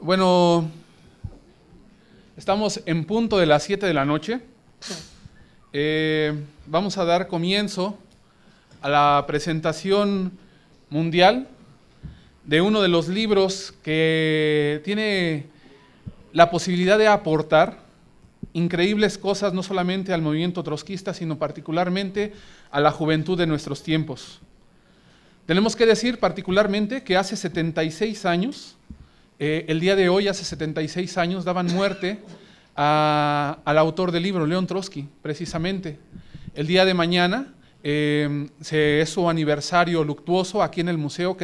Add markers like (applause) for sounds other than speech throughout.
Bueno, estamos en punto de las 7 de la noche. Eh, vamos a dar comienzo a la presentación mundial de uno de los libros que tiene la posibilidad de aportar increíbles cosas no solamente al movimiento trotskista, sino particularmente a la juventud de nuestros tiempos. Tenemos que decir particularmente que hace 76 años eh, el día de hoy, hace 76 años, daban muerte al autor del libro, León Trotsky, precisamente. El día de mañana em, es su aniversario luctuoso aquí en el museo,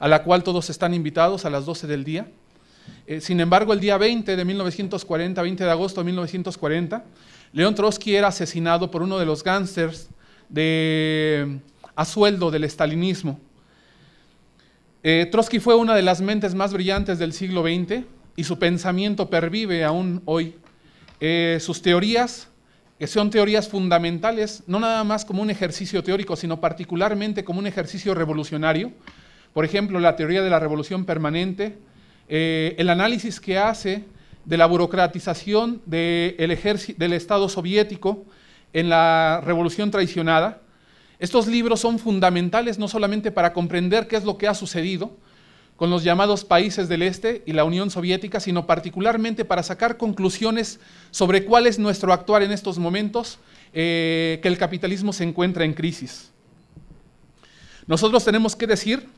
a la cual todos están invitados a las 12 del día. Eh, sin embargo, el día 20 de 1940, 20 de agosto de 1940, León Trotsky era asesinado por uno de los gángsters a sueldo del estalinismo. Eh, Trotsky fue una de las mentes más brillantes del siglo XX y su pensamiento pervive aún hoy. Eh, sus teorías, que son teorías fundamentales, no nada más como un ejercicio teórico, sino particularmente como un ejercicio revolucionario. Por ejemplo, la teoría de la revolución permanente, eh, el análisis que hace de la burocratización del Estado soviético en la revolución traicionada, estos libros son fundamentales no solamente para comprender qué es lo que ha sucedido con los llamados países del Este y la Unión Soviética, sino particularmente para sacar conclusiones sobre cuál es nuestro actuar en estos momentos eh, que el capitalismo se encuentra en crisis. Nosotros tenemos que decir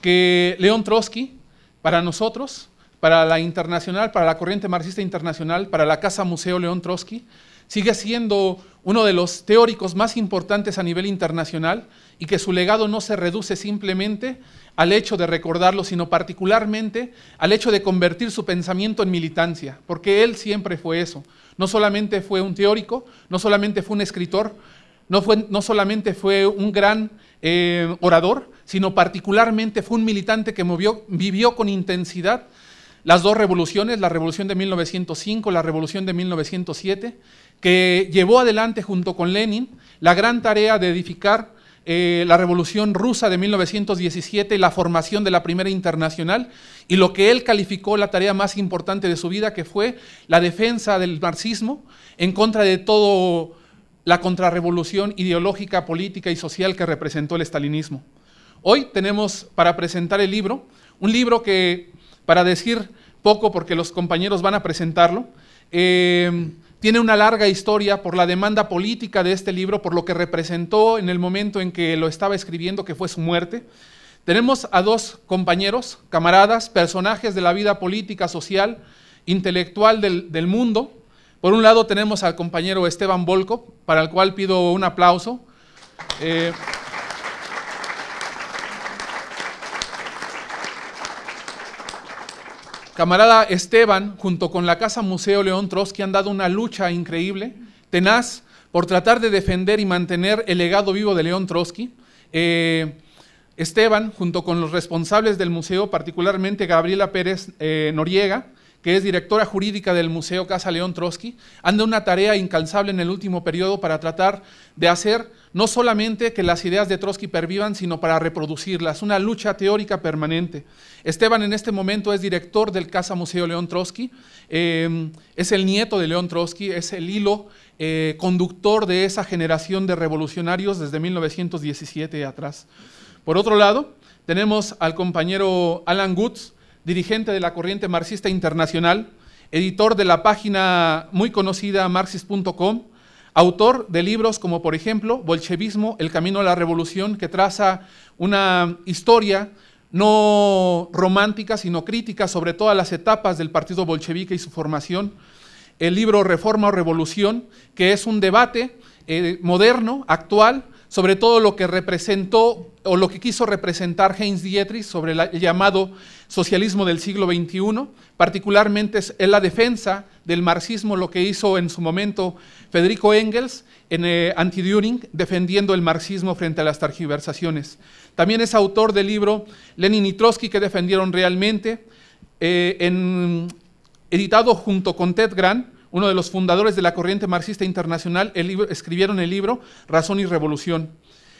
que León Trotsky, para nosotros, para la internacional, para la corriente marxista internacional, para la Casa Museo León Trotsky, sigue siendo uno de los teóricos más importantes a nivel internacional y que su legado no se reduce simplemente al hecho de recordarlo, sino particularmente al hecho de convertir su pensamiento en militancia, porque él siempre fue eso. No solamente fue un teórico, no solamente fue un escritor, no, fue, no solamente fue un gran eh, orador, sino particularmente fue un militante que movió, vivió con intensidad las dos revoluciones, la revolución de 1905, la revolución de 1907, que llevó adelante junto con Lenin la gran tarea de edificar eh, la revolución rusa de 1917 y la formación de la primera internacional y lo que él calificó la tarea más importante de su vida, que fue la defensa del marxismo en contra de toda la contrarrevolución ideológica, política y social que representó el estalinismo. Hoy tenemos para presentar el libro, un libro que para decir poco porque los compañeros van a presentarlo. Eh, tiene una larga historia por la demanda política de este libro, por lo que representó en el momento en que lo estaba escribiendo, que fue su muerte. Tenemos a dos compañeros, camaradas, personajes de la vida política, social, intelectual del, mundo. Por un lado tenemos al compañero Esteban Volko, para el cual pido un aplauso. Eh, Camarada Esteban, junto con la Casa Museo León Trotsky, han dado una lucha increíble, tenaz, por tratar de defender y mantener el legado vivo de León Trotsky. Eh, Esteban, junto con los responsables del museo, particularmente Gabriela Pérez eh, Noriega, que es directora jurídica del Museo Casa León Trotsky, anda una tarea incansable en el último periodo para tratar de hacer no solamente que las ideas de Trotsky pervivan, sino para reproducirlas, una lucha teórica permanente. Esteban en este momento es director del Casa Museo León Trotsky, em, es el nieto de León Trotsky, es el hilo eh, conductor de esa generación de revolucionarios desde 1917 atrás. Por otro lado, tenemos al compañero Alan Goods, dirigente de la corriente marxista internacional, editor de la página muy conocida marxist.com, autor de libros como por ejemplo Bolchevismo, El Camino a la Revolución, que traza una historia no romántica, sino crítica sobre todas las etapas del Partido Bolchevique y su formación. El libro Reforma o Revolución, que es un debate eh, moderno, actual, sobre todo lo que representó o lo que quiso representar Heinz Dietrich sobre el llamado socialismo del siglo XXI, particularmente en la defensa del marxismo, lo que hizo en su momento Federico Engels en eh, Anti-During, defendiendo el marxismo frente a las tergiversaciones También es autor del libro Lenin y Trotsky, que defendieron realmente, eh, editado junto con Ted Grant, uno de los fundadores de la corriente marxista internacional, el libro, escribieron el libro Razón y Revolución.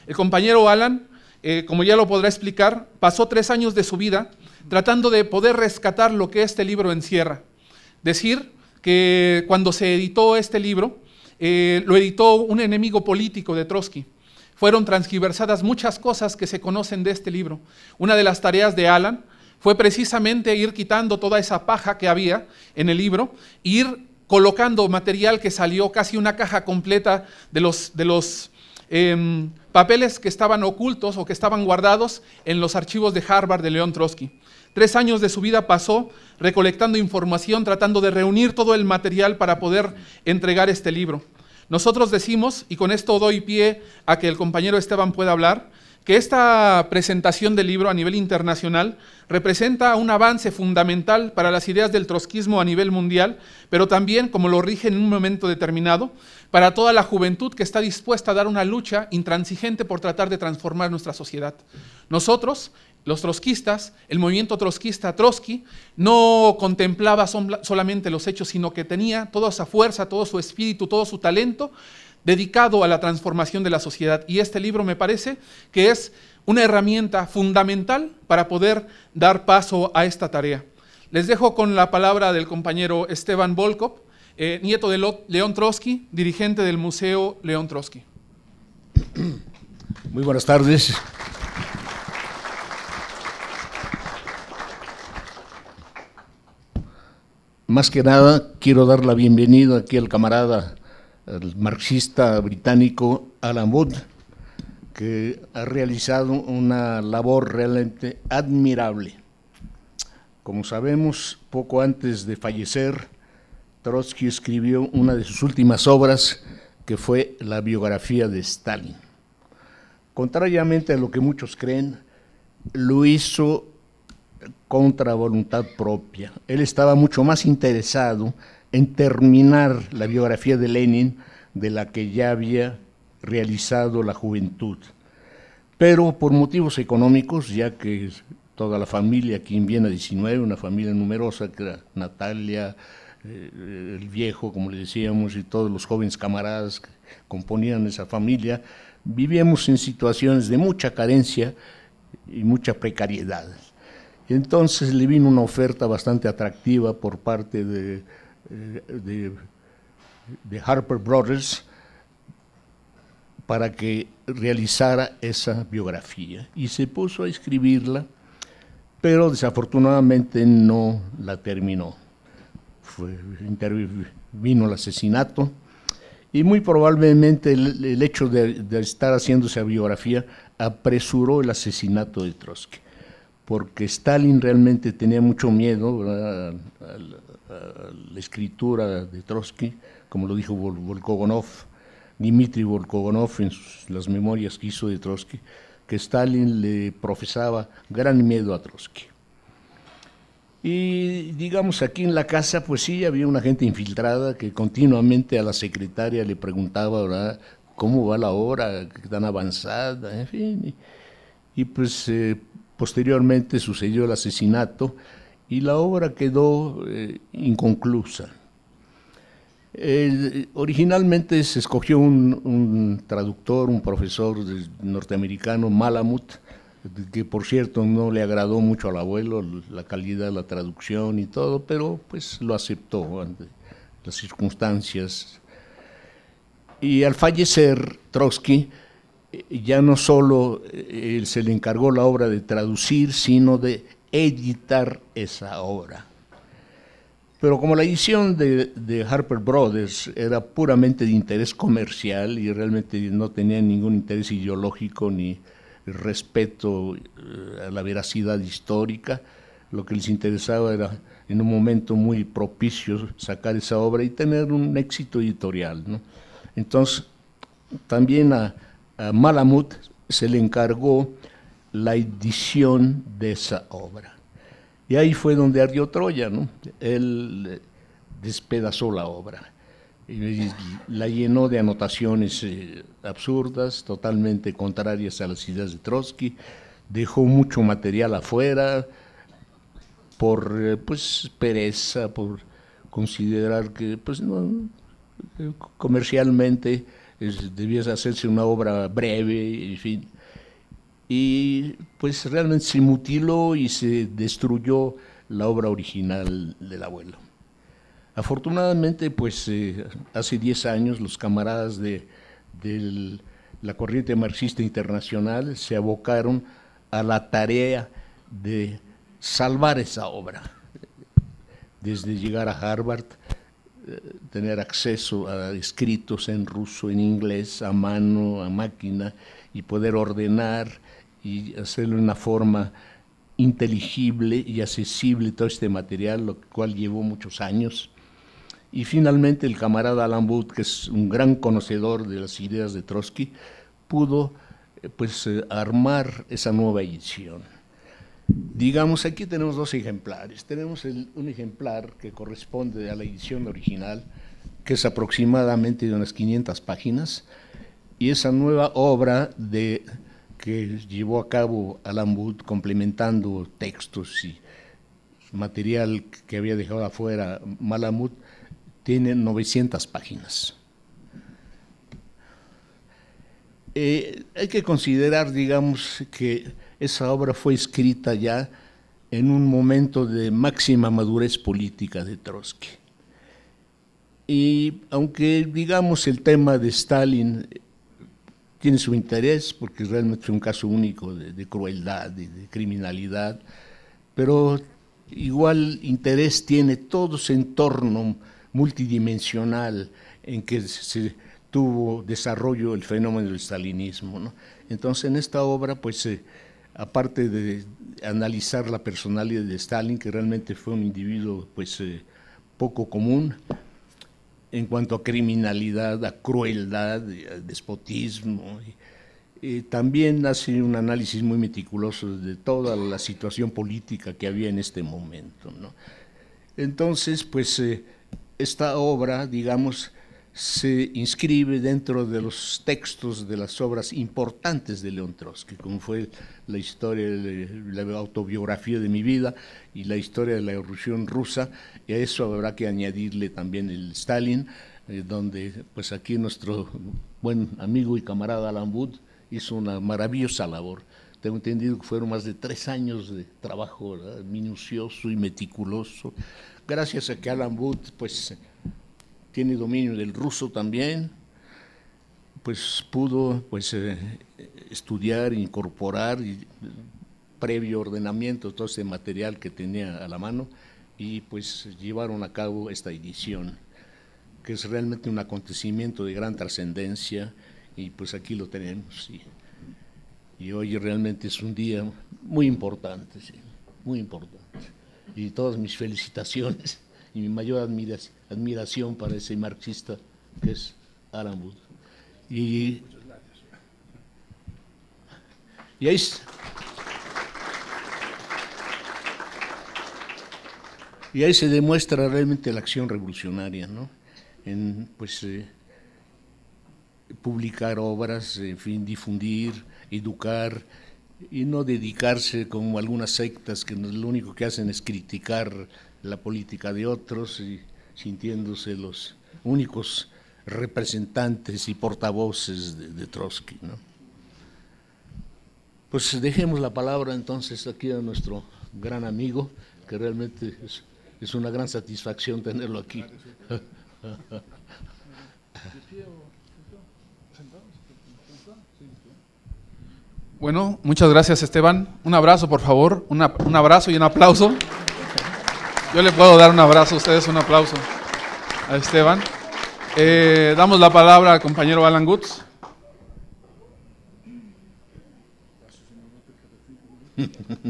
El compañero Alan, eh, como ya lo podrá explicar, pasó tres años de su vida tratando de poder rescatar lo que este libro encierra. Decir que cuando se editó este libro, eh, lo editó un enemigo político de Trotsky. Fueron transgiversadas muchas cosas que se conocen de este libro. Una de las tareas de Alan fue precisamente ir quitando toda esa paja que había en el libro, ir colocando material que salió casi una caja completa de los, em, papeles que estaban ocultos o que estaban guardados en los archivos de Harvard de León Trotsky. Tres años de su vida pasó recolectando información, tratando de reunir todo el material para poder entregar este libro. Nosotros decimos, y con esto doy pie a que el compañero Esteban pueda hablar, que esta presentación del libro a nivel internacional representa un avance fundamental para las ideas del trotskismo a nivel mundial, pero también, como lo rige en un momento determinado, para toda la juventud que está dispuesta a dar una lucha intransigente por tratar de transformar nuestra sociedad. Nosotros, los trotskistas, el movimiento trotskista Trotsky, no contemplaba solamente los hechos, sino que tenía toda esa fuerza, todo su espíritu, todo su talento dedicado a la transformación de la sociedad. Y este libro me parece que es una herramienta fundamental para poder dar paso a esta tarea. Les dejo con la palabra del compañero Esteban Volkov, eh, nieto de León Trotsky, dirigente del Museo León Trotsky. (clears throat) Muy buenas tardes. Más que nada, quiero dar la bienvenida aquí al camarada el marxista británico Alan Wood, que ha realizado una labor realmente admirable. Como sabemos, poco antes de fallecer, Trotsky escribió una de sus últimas obras, que fue la biografía de Stalin. Contrariamente a lo que muchos creen, lo hizo contra voluntad propia. Él estaba mucho más interesado en terminar la biografía de Lenin de la que ya había realizado la juventud. Pero por motivos económicos, ya que toda la familia aquí en Viena 19, una familia numerosa, que Natalia, eh, el viejo, como le decíamos, y todos los jóvenes camaradas que componían esa familia, vivíamos en situaciones de mucha carencia y mucha precariedad. Entonces le vino una oferta bastante atractiva por parte de de, Harper Brothers para que realizara esa biografía y se puso a escribirla, pero desafortunadamente no la terminó. vino el asesinato y muy probablemente el, hecho de, de, estar haciendo esa biografía apresuró el asesinato de Trotsky porque Stalin realmente tenía mucho miedo a, la escritura de Trotsky, como lo dijo Vol Volkogonov, Dmitry Volkogonov en sus, las memorias que hizo de Trotsky, que Stalin le profesaba gran miedo a Trotsky. Y digamos, aquí en la casa, pues sí, había una gente infiltrada que continuamente a la secretaria le preguntaba, ¿verdad? ¿Cómo va la obra? ¿Qué tan avanzada? En fin. Y, pues eh, Posteriormente sucedió el asesinato y la obra quedó eh, inconclusa. originalmente se escogió un, traductor, un profesor norteamericano, Malamut, que por cierto no le agradó mucho al abuelo la calidad de la traducción y todo, pero pues lo aceptó ante las circunstancias. Y al fallecer Trotsky, ya no solo eh, eh, se le encargó la obra de traducir, sino de editar esa obra. Pero como la edición de, Harper Brothers era puramente de interés comercial y realmente no tenía ningún interés ideológico ni respeto eh, a la veracidad histórica, lo que les interesaba era en un momento muy propicio sacar esa obra y tener un éxito editorial. Entonces, también a, Malamud Malamut se le encargó la edición de esa obra. Y ahí fue donde ardió Troya, ¿no? Él eh, despedazó la obra y la llenó de anotaciones eh, absurdas, totalmente contrarias a las ideas de Trotsky, dejó mucho material afuera por eh, pues pereza, por considerar que pues no, comercialmente debía hacerse una obra breve, en fin. Y pues realmente se mutiló y se destruyó la obra original del abuelo. Afortunadamente, pues eh, hace 10 años los camaradas de, la corriente marxista internacional se abocaron a la tarea de salvar esa obra, desde llegar a Harvard tener acceso a escritos en ruso, en inglés, a mano, a máquina, y poder ordenar y hacerlo de una forma inteligible y accesible todo este material, lo cual llevó muchos años. Y finalmente el camarada Alan Wood, que es un gran conocedor de las ideas de Trotsky, pudo eh, pues eh, armar esa nueva edición. Digamos, aquí tenemos dos ejemplares. Tenemos un ejemplar que corresponde a la edición original, que es aproximadamente de unas 500 páginas, y esa nueva obra de, que llevó a cabo Alamut, complementando textos y material que había dejado afuera Malamud, tiene 900 páginas. Eh, hay que considerar, digamos, que esa obra fue escrita ya en un momento de máxima madurez política de Trotsky. Y aunque digamos el tema de Stalin eh, tiene su interés, porque realmente fue un caso único de, crueldad y de criminalidad, pero igual interés tiene todo ese entorno multidimensional en que se tuvo desarrollo el fenómeno del stalinismo. ¿no? Entonces en esta obra pues aparte de analizar la personalidad de Stalin, que realmente fue un individuo pues, eh, poco común en cuanto a criminalidad, a crueldad, eh, a despotismo. Eh, también hace un análisis muy meticuloso de toda la situación política que había en este momento. Entonces, pues esta obra, digamos, se inscribe dentro de los textos de las obras importantes de León Trotsky, como fue la historia, la autobiografía de mi vida y la historia de la erupción rusa, y a eso habrá que añadirle también el Stalin, eh, donde pues aquí nuestro buen amigo y camarada Alan Wood hizo una maravillosa labor. Tengo entendido que fueron más de tres años de trabajo minucioso y meticuloso, gracias a que Alan Wood pues tiene dominio del ruso también, pues pudo pues, eh, estudiar, incorporar previo ordenamiento todo ese material que tenía a la mano y pues llevaron a cabo esta edición, que es realmente un acontecimiento de gran trascendencia y pues aquí lo tenemos. Y, hoy realmente es un día muy importante, sí, muy importante. Y todas mis felicitaciones y mi mayor admiración para ese marxista que es Alan Y, y ahí, y ahí se demuestra realmente la acción revolucionaria, ¿no? En, pues, eh, publicar obras, en fin, difundir, educar, y no dedicarse como algunas sectas que lo único que hacen es criticar la política de otros y sintiéndose los únicos representantes y portavoces de, Trotsky. Pues dejemos la palabra entonces aquí a nuestro gran amigo, que realmente es, una gran satisfacción tenerlo aquí. (laughs) Bueno, muchas gracias Esteban. Un abrazo, por favor. un abrazo y un aplauso. Yo le puedo dar un abrazo a ustedes, un aplauso a Esteban. Eh, damos la palabra al compañero Alan Goods. (laughs)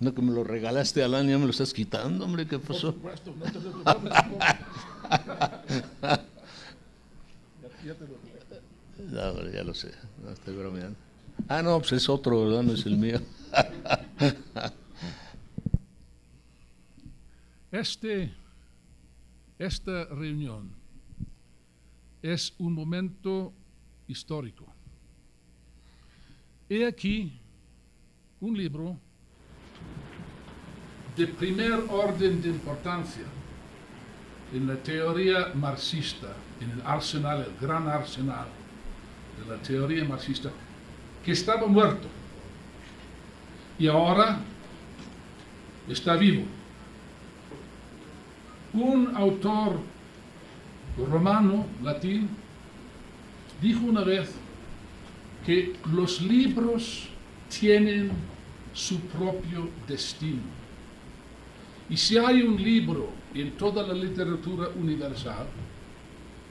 No que me lo regalaste, Alan, ya me lo estás quitando, hombre, ¿qué pasó? Por no te lo (laughs) ya, te lo... No, ya lo sé, no estoy bromeando. Ah, no, pues es otro, ¿verdad? No es el mío. Este, esta reunión es un momento histórico. He aquí un libro de primer orden de importancia en la teoría marxista, en el arsenal, el gran arsenal de la teoría marxista, que estaba muerto y ahora está vivo. Un autor romano, latín, dijo una vez que los libros tienen su propio destino. Y si hay un libro en toda la literatura universal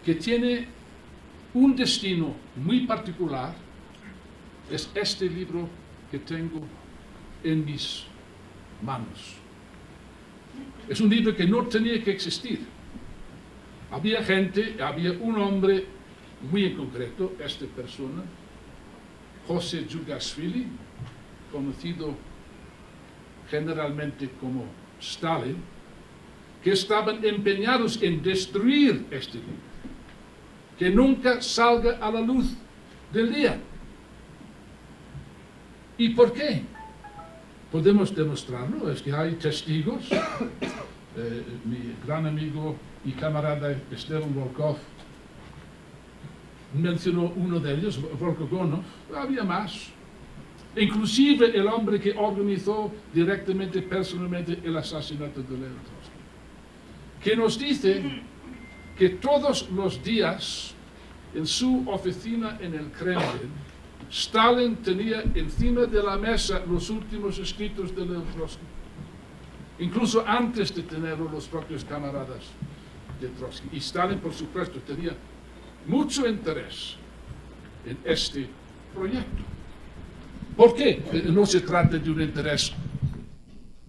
que tiene un destino muy particular, es este libro que tengo en mis manos. Es un libro que no tenía que existir. Había gente, había un hombre muy en concreto, esta persona, José Giugasvili, conocido generalmente como Stalin, que estaban empeñados en destruir este libro, que nunca salga a la luz del día. ¿Y por qué? Podemos demostrarlo, es que hay testigos. (coughs) Eh, mi gran amigo y camarada Esteban Volkov mencionó uno de ellos, ¿no? había más. Inclusive el hombre que organizó directamente, personalmente, el asesinato de Trotsky. que nos dice que todos los días en su oficina en el Kremlin, Stalin tenía encima de la mesa los últimos escritos de León Trotsky, incluso antes de tenerlo los propios camaradas de Trotsky. Y Stalin, por supuesto, tenía mucho interés en este proyecto. ¿Por qué? Eh, no se trata de un interés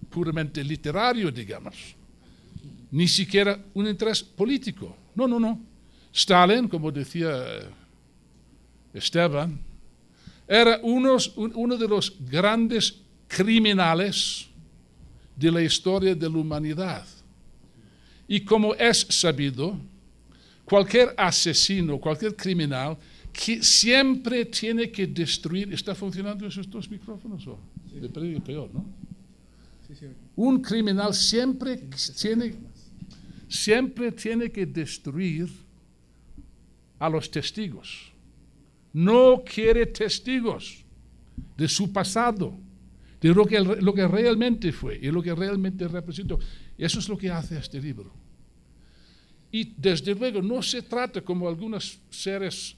puramente literario, digamos, ni siquiera un interés político. No, no, no. Stalin, como decía eh, Esteban, era uno de los grandes criminales de la historia de la humanidad. Y como es sabido, cualquier asesino, cualquier criminal, siempre tiene que destruir. ¿Está funcionando esos dos micrófonos? De peor, ¿no? Un criminal siempre tiene, siempre tiene que destruir a los testigos no quiere testigos de su pasado, de lo que, lo que realmente fue y lo que realmente representó. Eso es lo que hace este libro. Y desde luego no se trata como algunos seres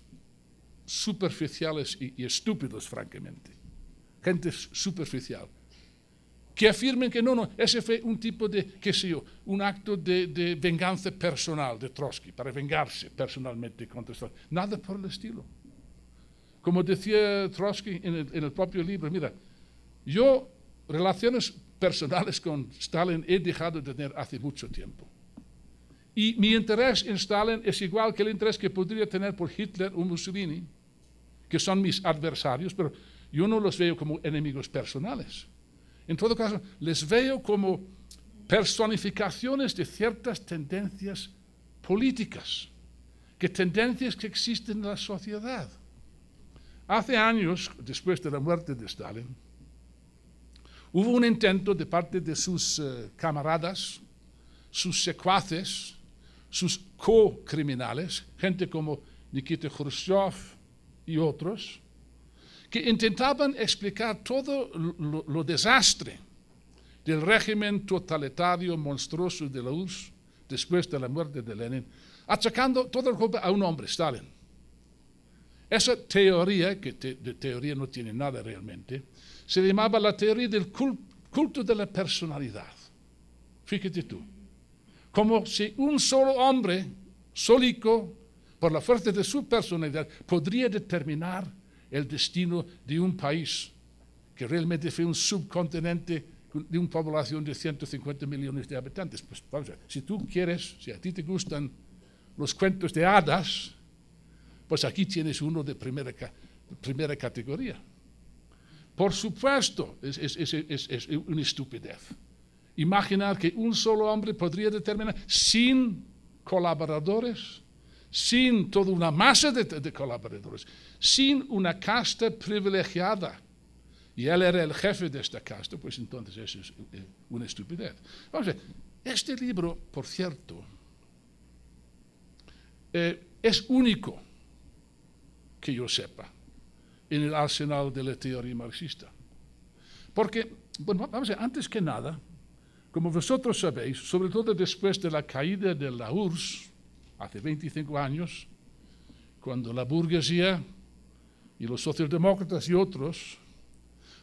superficiales y, estúpidos, francamente. Gente superficial. Que afirmen que no, no, ese fue un tipo de, qué sé yo, un acto de, de venganza personal de Trotsky, para vengarse personalmente contra Trotsky. Nada por el estilo. Como decía Trotsky en el, propio libro, mira, yo relaciones personales con Stalin he dejado de tener hace mucho tiempo. Y mi interés en Stalin es igual que el interés que podría tener por Hitler o Mussolini, que son mis adversarios, pero yo no los veo como enemigos personales. En todo caso, les veo como personificaciones de ciertas tendencias políticas, que tendencias que existen en la sociedad. Hace años, después de la muerte de Stalin, hubo un intento de parte de sus eh, camaradas, sus secuaces, sus co-criminales, gente como Nikita Khrushchev y otros, que intentaban explicar todo lo, desastre del régimen totalitario monstruoso de la URSS después de la muerte de Lenin, achacando todo el culpa a un hombre, Stalin. Esa teoría, que de teoría no tiene nada realmente, se llamaba la teoría del culto de la personalidad. Fíjate tú, como si un solo hombre, solico, por la fuerza de su personalidad, podría determinar el destino de un país, que realmente fue un subcontinente de una población de 150 millones de habitantes. Pues vamos si tú quieres, si a ti te gustan los cuentos de hadas, pues aquí tienes uno de primera, categoría. Por supuesto, es, una estupidez. Imaginar que un solo hombre podría determinar sin colaboradores, sin toda una masa de, colaboradores, sin una casta privilegiada. Y él era el jefe de esta casta, pues entonces eso es eh, una estupidez. este libro, por cierto, eh, es único que yo sepa, en el arsenal de la teoría marxista. Porque, bueno, vamos a ver, antes que nada, como vosotros sabéis, sobre todo después de la caída de la URSS, hace 25 años, cuando la burguesía y los socialdemócratas y otros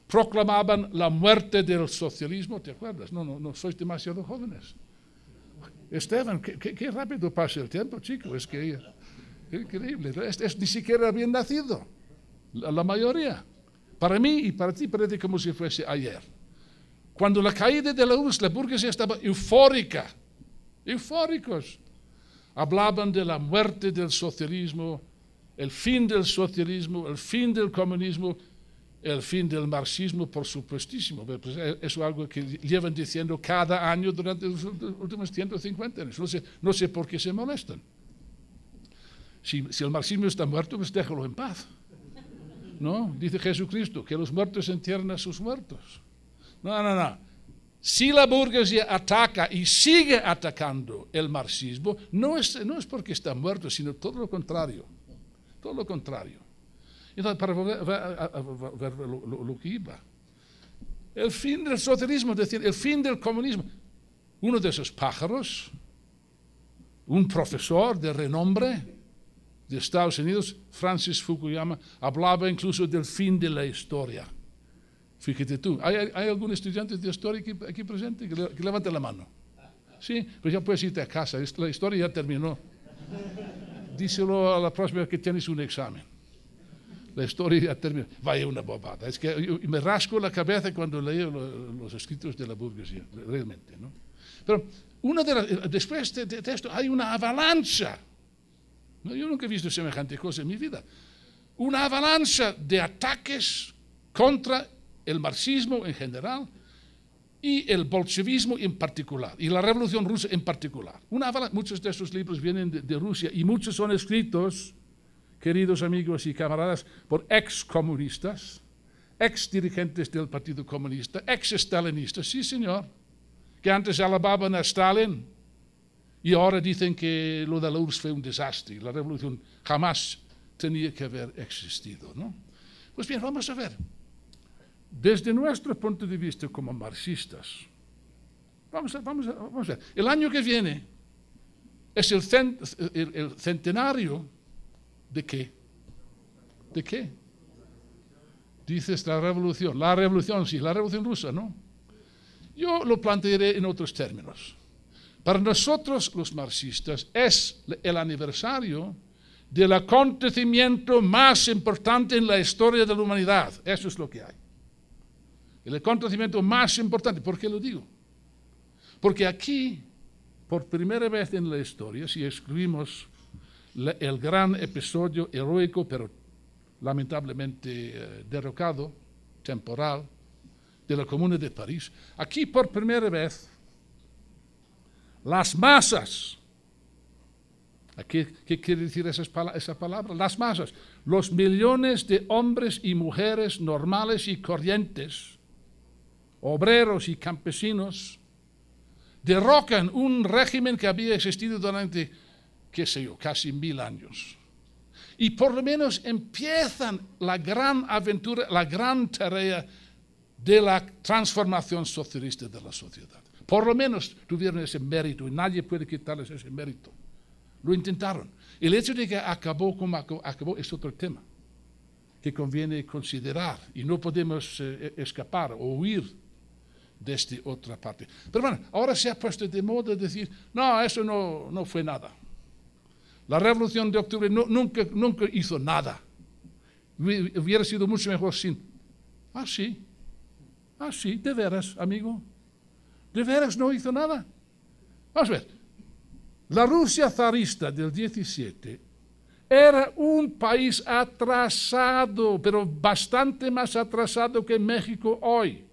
proclamaban la muerte del socialismo, ¿te acuerdas? No, no, no sois demasiado jóvenes. Esteban, qué, qué rápido pasa el tiempo, chico, es que Increíble. Es, ni siquiera bien nacido, la, mayoría. Para mí y para ti parece como si fuese ayer. Cuando la caída de la URSS, la burguesía estaba eufórica, eufóricos. Hablaban de la muerte del socialismo, el fin del socialismo, el fin del comunismo, el fin del marxismo, por supuestísimo. Pues, eh, eso es algo que llevan diciendo cada año durante los últimos 150 años. no sé por qué se molestan. Si, el marxismo está muerto, pues déjalo en paz. ¿No? Dice Jesucristo, que los muertos entierran a sus muertos. No, no, no. Si la burguesía ataca y sigue atacando el marxismo, no es, no es porque está muerto, sino todo lo contrario. Todo lo contrario. Entonces, para ver lo, que iba. El fin del socialismo, es decir, el fin del comunismo. Uno de esos pájaros, un profesor de renombre, de Estados Unidos, Francis Fukuyama, hablaba incluso del fin de la historia. Fíjate tú, ¿hay, algún estudiante de historia aquí, presente? Que, levante la mano. Sí, pues ya puedes irte a casa, la historia ya terminó. Díselo a la próxima que tienes un examen. La historia ya terminó. Vaya una bobada. Es que me rasco la cabeza cuando leo los escritos de la burguesía, realmente. ¿no? Pero una de después de, de, de esto hay una avalancha no, yo nunca he visto semejante cosa en mi vida. Una avalancha de ataques contra el marxismo en general y el bolchevismo en particular, y la revolución rusa en particular. Una muchos de esos libros vienen de, Rusia y muchos son escritos, queridos amigos y camaradas, por ex comunistas, ex dirigentes del Partido Comunista, ex stalinistas, sí señor, que antes alababan a Stalin, y ahora dicen que lo de la URSS fue un desastre, la revolución jamás tenía que haber existido. ¿no? Pues bien, vamos a ver. Desde nuestro punto de vista como marxistas, vamos a, vamos a, ver. El año que viene es el, centenario de qué? ¿De qué? Dices la revolución. La revolución, sí, la revolución rusa, ¿no? Yo lo plantearé en otros términos. Para nosotros los marxistas es el aniversario del acontecimiento más importante en la historia de la humanidad. Eso es lo que hay. El acontecimiento más importante. ¿Por qué lo digo? Porque aquí, por primera vez en la historia, si excluimos el gran episodio heroico, pero lamentablemente eh, derrocado, temporal, de la Comuna de París, aquí por primera vez las masas. ¿Qué quiere decir esa palabra? Las masas. Los millones de hombres y mujeres normales y corrientes, obreros y campesinos, derrocan un régimen que había existido durante, qué sé yo, casi mil años. Y por lo menos empiezan la gran aventura, la gran tarea de la transformación socialista de la sociedad. Por lo menos tuvieron ese mérito y nadie puede quitarles ese mérito. Lo intentaron. El hecho de que acabó como acabó es otro tema que conviene considerar y no podemos eh, escapar o huir de esta otra parte. Pero bueno, ahora se ha puesto de moda decir, no, eso no, fue nada. La revolución de octubre nunca, nunca hizo nada. Hubiera sido mucho mejor sin. Ah, sí. Ah, sí, de veras, amigo de veras no hizo nada. Vamos a ver, la Rusia zarista del 17 era un país atrasado, pero bastante más atrasado que México hoy,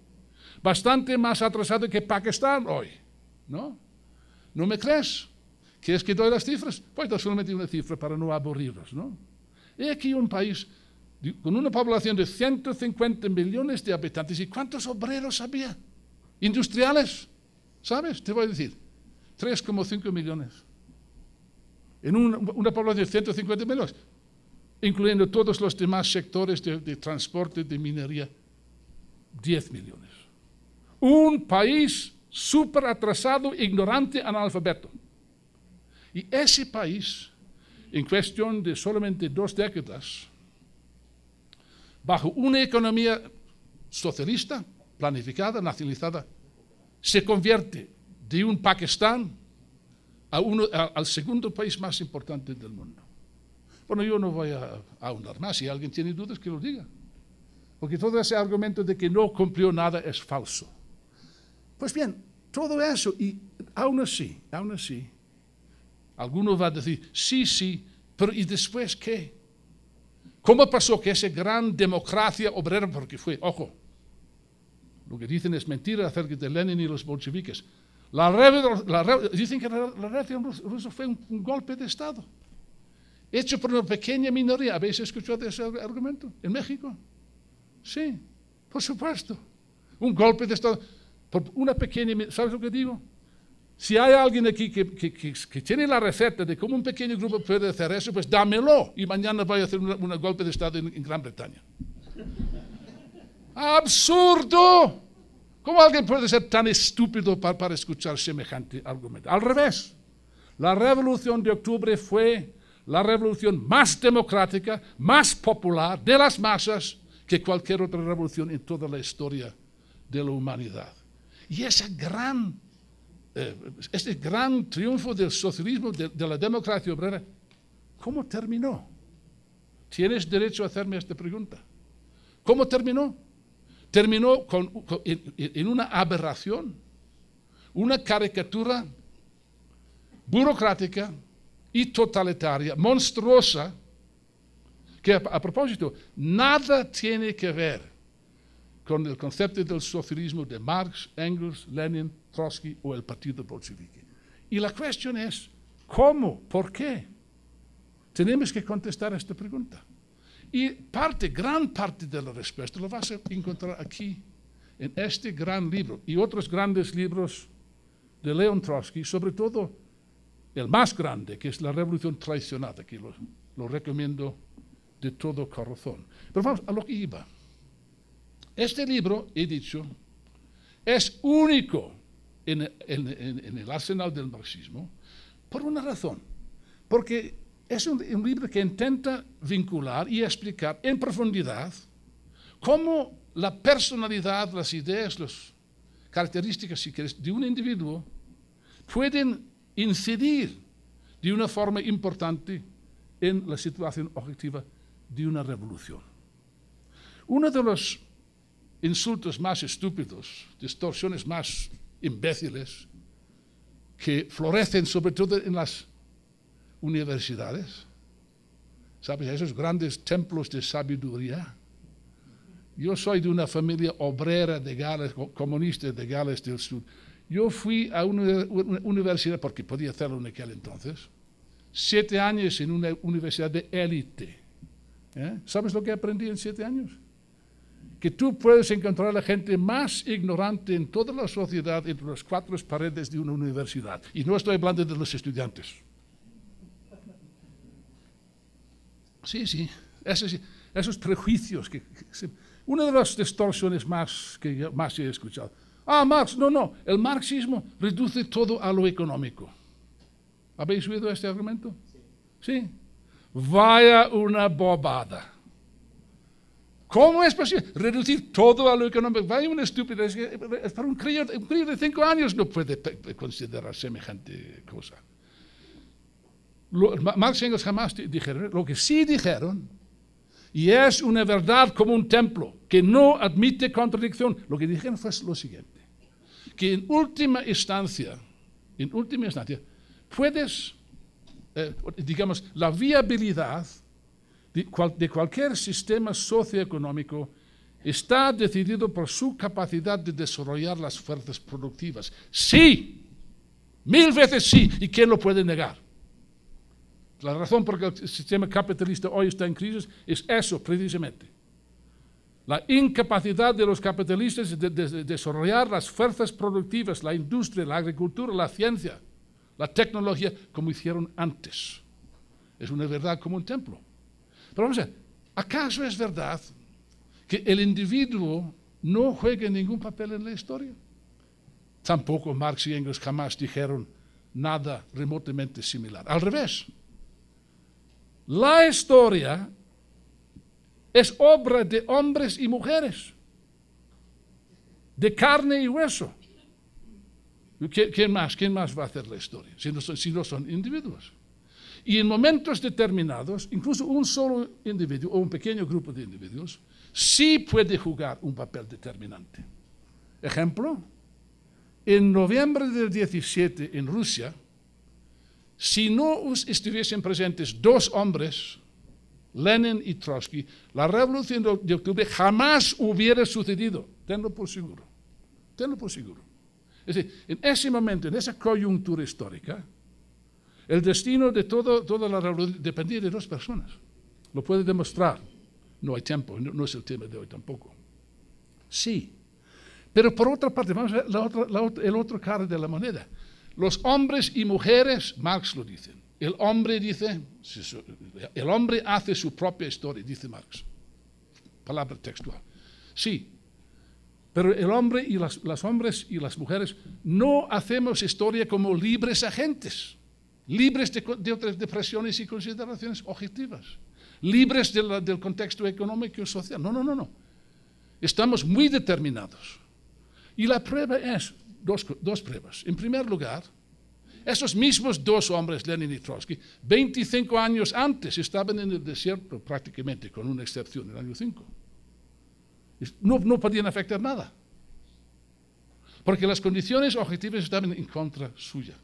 bastante más atrasado que Pakistán hoy, ¿no? ¿No me crees? ¿Quieres que doy las cifras? Pues dar solamente una cifra para no aburrirlos, ¿no? He aquí un país con una población de 150 millones de habitantes. ¿Y cuántos obreros había? Industriales, ¿sabes? Te voy a decir, 3,5 millones. En una, población de 150 millones, incluyendo todos los demás sectores de, de transporte, de minería, 10 millones. Un país súper atrasado, ignorante, analfabeto. Y ese país, en cuestión de solamente dos décadas, bajo una economía socialista, planificada, nacionalizada, se convierte de un Pakistán a uno, al segundo país más importante del mundo. Bueno, yo no voy a, a ahondar más, si alguien tiene dudas que lo diga, porque todo ese argumento de que no cumplió nada es falso. Pues bien, todo eso, y aún así, aún así, alguno va a decir, sí, sí, pero ¿y después qué? ¿Cómo pasó que esa gran democracia obrera, porque fue, ojo, lo que dicen es mentira acerca de Lenin y los bolcheviques. La, dicen que la, reacción rusa fue un, golpe de Estado, hecho por una pequeña minoría. ¿Habéis escuchado ese argumento? ¿En México? Sí, por supuesto. Un golpe de Estado por una pequeña ¿Sabes lo que digo? Si hay alguien aquí que, tiene la receta de cómo un pequeño grupo puede hacer eso, pues dámelo y mañana voy a hacer un golpe de Estado en Gran Bretaña. Absurdo. ¿Cómo alguien puede ser tan estúpido para, escuchar semejante argumento? Al revés, la revolución de octubre fue la revolución más democrática, más popular de las masas que cualquier otra revolución en toda la historia de la humanidad. Y eh, ese gran, gran triunfo del socialismo, de, la democracia obrera, ¿cómo terminó? Tienes derecho a hacerme esta pregunta. ¿Cómo terminó? terminó en, una aberración, una caricatura burocrática y totalitaria, monstruosa, que a, a, propósito, nada tiene que ver con el concepto del socialismo de Marx, Engels, Lenin, Trotsky o el Partido Bolchevique. Y la cuestión es, ¿cómo? ¿Por qué? Tenemos que contestar esta pregunta. Y parte, gran parte de la respuesta lo vas a encontrar aquí, en este gran libro y otros grandes libros de Leon Trotsky, sobre todo el más grande, que es La Revolución Traicionada, que lo, recomiendo de todo corazón. Pero vamos a lo que iba. Este libro, he dicho, es único en, el arsenal del marxismo por una razón, porque es un, libro que intenta vincular y explicar en profundidad cómo la personalidad, las ideas, las características, quieres, de un individuo pueden incidir de una forma importante en la situación objetiva de una revolución. Uno de los insultos más estúpidos, distorsiones más imbéciles, que florecen sobre todo en las universidades, ¿sabes? Esos grandes templos de sabiduría. Yo soy de una familia obrera de Gales, comunista de Gales del Sur. Yo fui a una universidad, porque podía hacerlo en aquel entonces, siete años en una universidad de élite. ¿Eh? ¿Sabes lo que aprendí en siete años? Que tú puedes encontrar a la gente más ignorante en toda la sociedad entre las cuatro paredes de una universidad. Y no estoy hablando de los estudiantes. Sí, sí, esos, prejuicios. una de las distorsiones más que más he escuchado. Ah, Marx, no, no, el marxismo reduce todo a lo económico. ¿Habéis oído este argumento? Sí. Vaya una bobada. ¿Cómo es posible reducir todo a lo económico? Vaya una estúpida. para un crío de cinco años no puede considerar semejante cosa. Marx y Engels jamás dijeron, lo que sí dijeron, y es una verdad como un templo, que no admite contradicción, lo que dijeron fue lo siguiente, que en última instancia, en última instancia, puedes, eh, digamos, la viabilidad de, de cualquier sistema socioeconómico está decidido por su capacidad de desarrollar las fuerzas productivas. Sí, mil veces sí, y ¿quién lo puede negar? La razón por la que el sistema capitalista hoy está en crisis es eso, precisamente. La incapacidad de los capitalistas de, desarrollar las fuerzas productivas, la industria, la agricultura, la ciencia, la tecnología, como hicieron antes. Es una verdad como un templo. Pero vamos a ver, ¿acaso es verdad que el individuo no juega ningún papel en la historia? Tampoco Marx y Engels jamás dijeron nada remotamente similar. Al revés, la historia es obra de hombres y mujeres, de carne y hueso. ¿Quién más? ¿Quién más va a hacer la historia? Si si no son individuos. Y en momentos determinados, incluso un solo individuo o un pequeño grupo de individuos, sí puede jugar un papel determinante. Ejemplo, en noviembre del 17 en Rusia, si no estuviesen presentes dos hombres, Lenin y Trotsky, la revolución de octubre jamás hubiera sucedido. Tenlo por seguro. Tenlo por seguro. Es decir, en ese momento, en esa coyuntura histórica, el destino de todo, toda la revolución dependía de dos personas. Lo puede demostrar. No hay tiempo, no, es el tema de hoy tampoco. Sí. Pero por otra parte, vamos a ver el otro cara de la moneda. Los hombres y mujeres, Marx lo dice, el hombre dice, el hombre hace su propia historia, dice Marx. Palabra textual. Sí, pero el hombre y las, hombres y las mujeres no hacemos historia como libres agentes, libres de, otras depresiones y consideraciones objetivas, libres del contexto económico y social. No, no, no, no. Estamos muy determinados. Y la prueba es, dos, pruebas. En primer lugar, esos mismos dos hombres, Lenin y Trotsky, 25 años antes estaban en el desierto prácticamente, con una excepción, el año 5. No, podían afectar nada, porque las condiciones objetivas estaban en contra suya.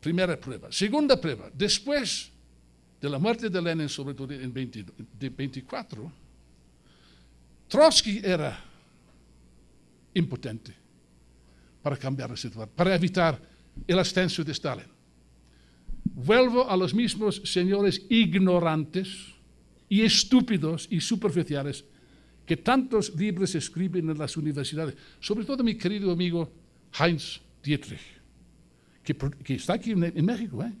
Primera prueba. Segunda prueba, después de la muerte de Lenin, sobre todo en 24, Trotsky era impotente para cambiar la situación, para evitar el ascenso de Stalin. Vuelvo a los mismos señores ignorantes y estúpidos y superficiales que tantos libros escriben en las universidades, sobre todo mi querido amigo Heinz Dietrich, que, está aquí en, México, ¿eh?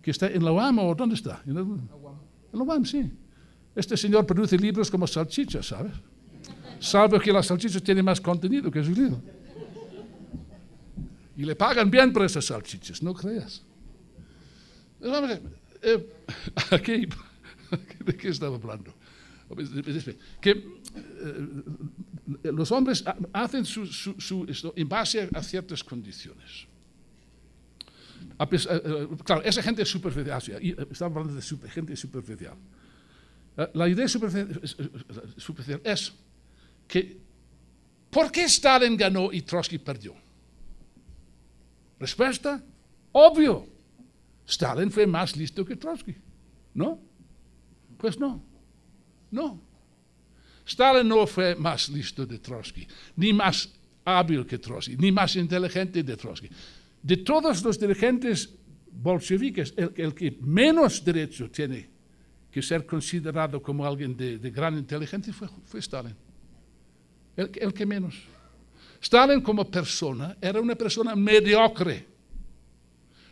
que está en la UAM o dónde está. En la UAM. En la sí. Este señor produce libros como salchichas, ¿sabes? Salvo que las salchichas tienen más contenido que su libro. Y le pagan bien por esas salchichas, no creas. Eh, (laughs) (laughs) ¿de qué estaba hablando? Que eh, los hombres hacen su, esto, en base a ciertas condiciones. Eh, claro, esa gente es superficial. Estamos hablando de gente superficial. La idea superficial es que ¿por qué Stalin ganó y Trotsky perdió? Respuesta, obvio. Stalin fue más listo que Trotsky. ¿No? Pues no. No. Stalin no fue más listo que Trotsky, ni más hábil que Trotsky, ni más inteligente que Trotsky. De todos los dirigentes bolcheviques, el, que menos derecho tiene que ser considerado como alguien de, gran inteligencia fue, Stalin. El, el que menos. Stalin como persona era una persona mediocre.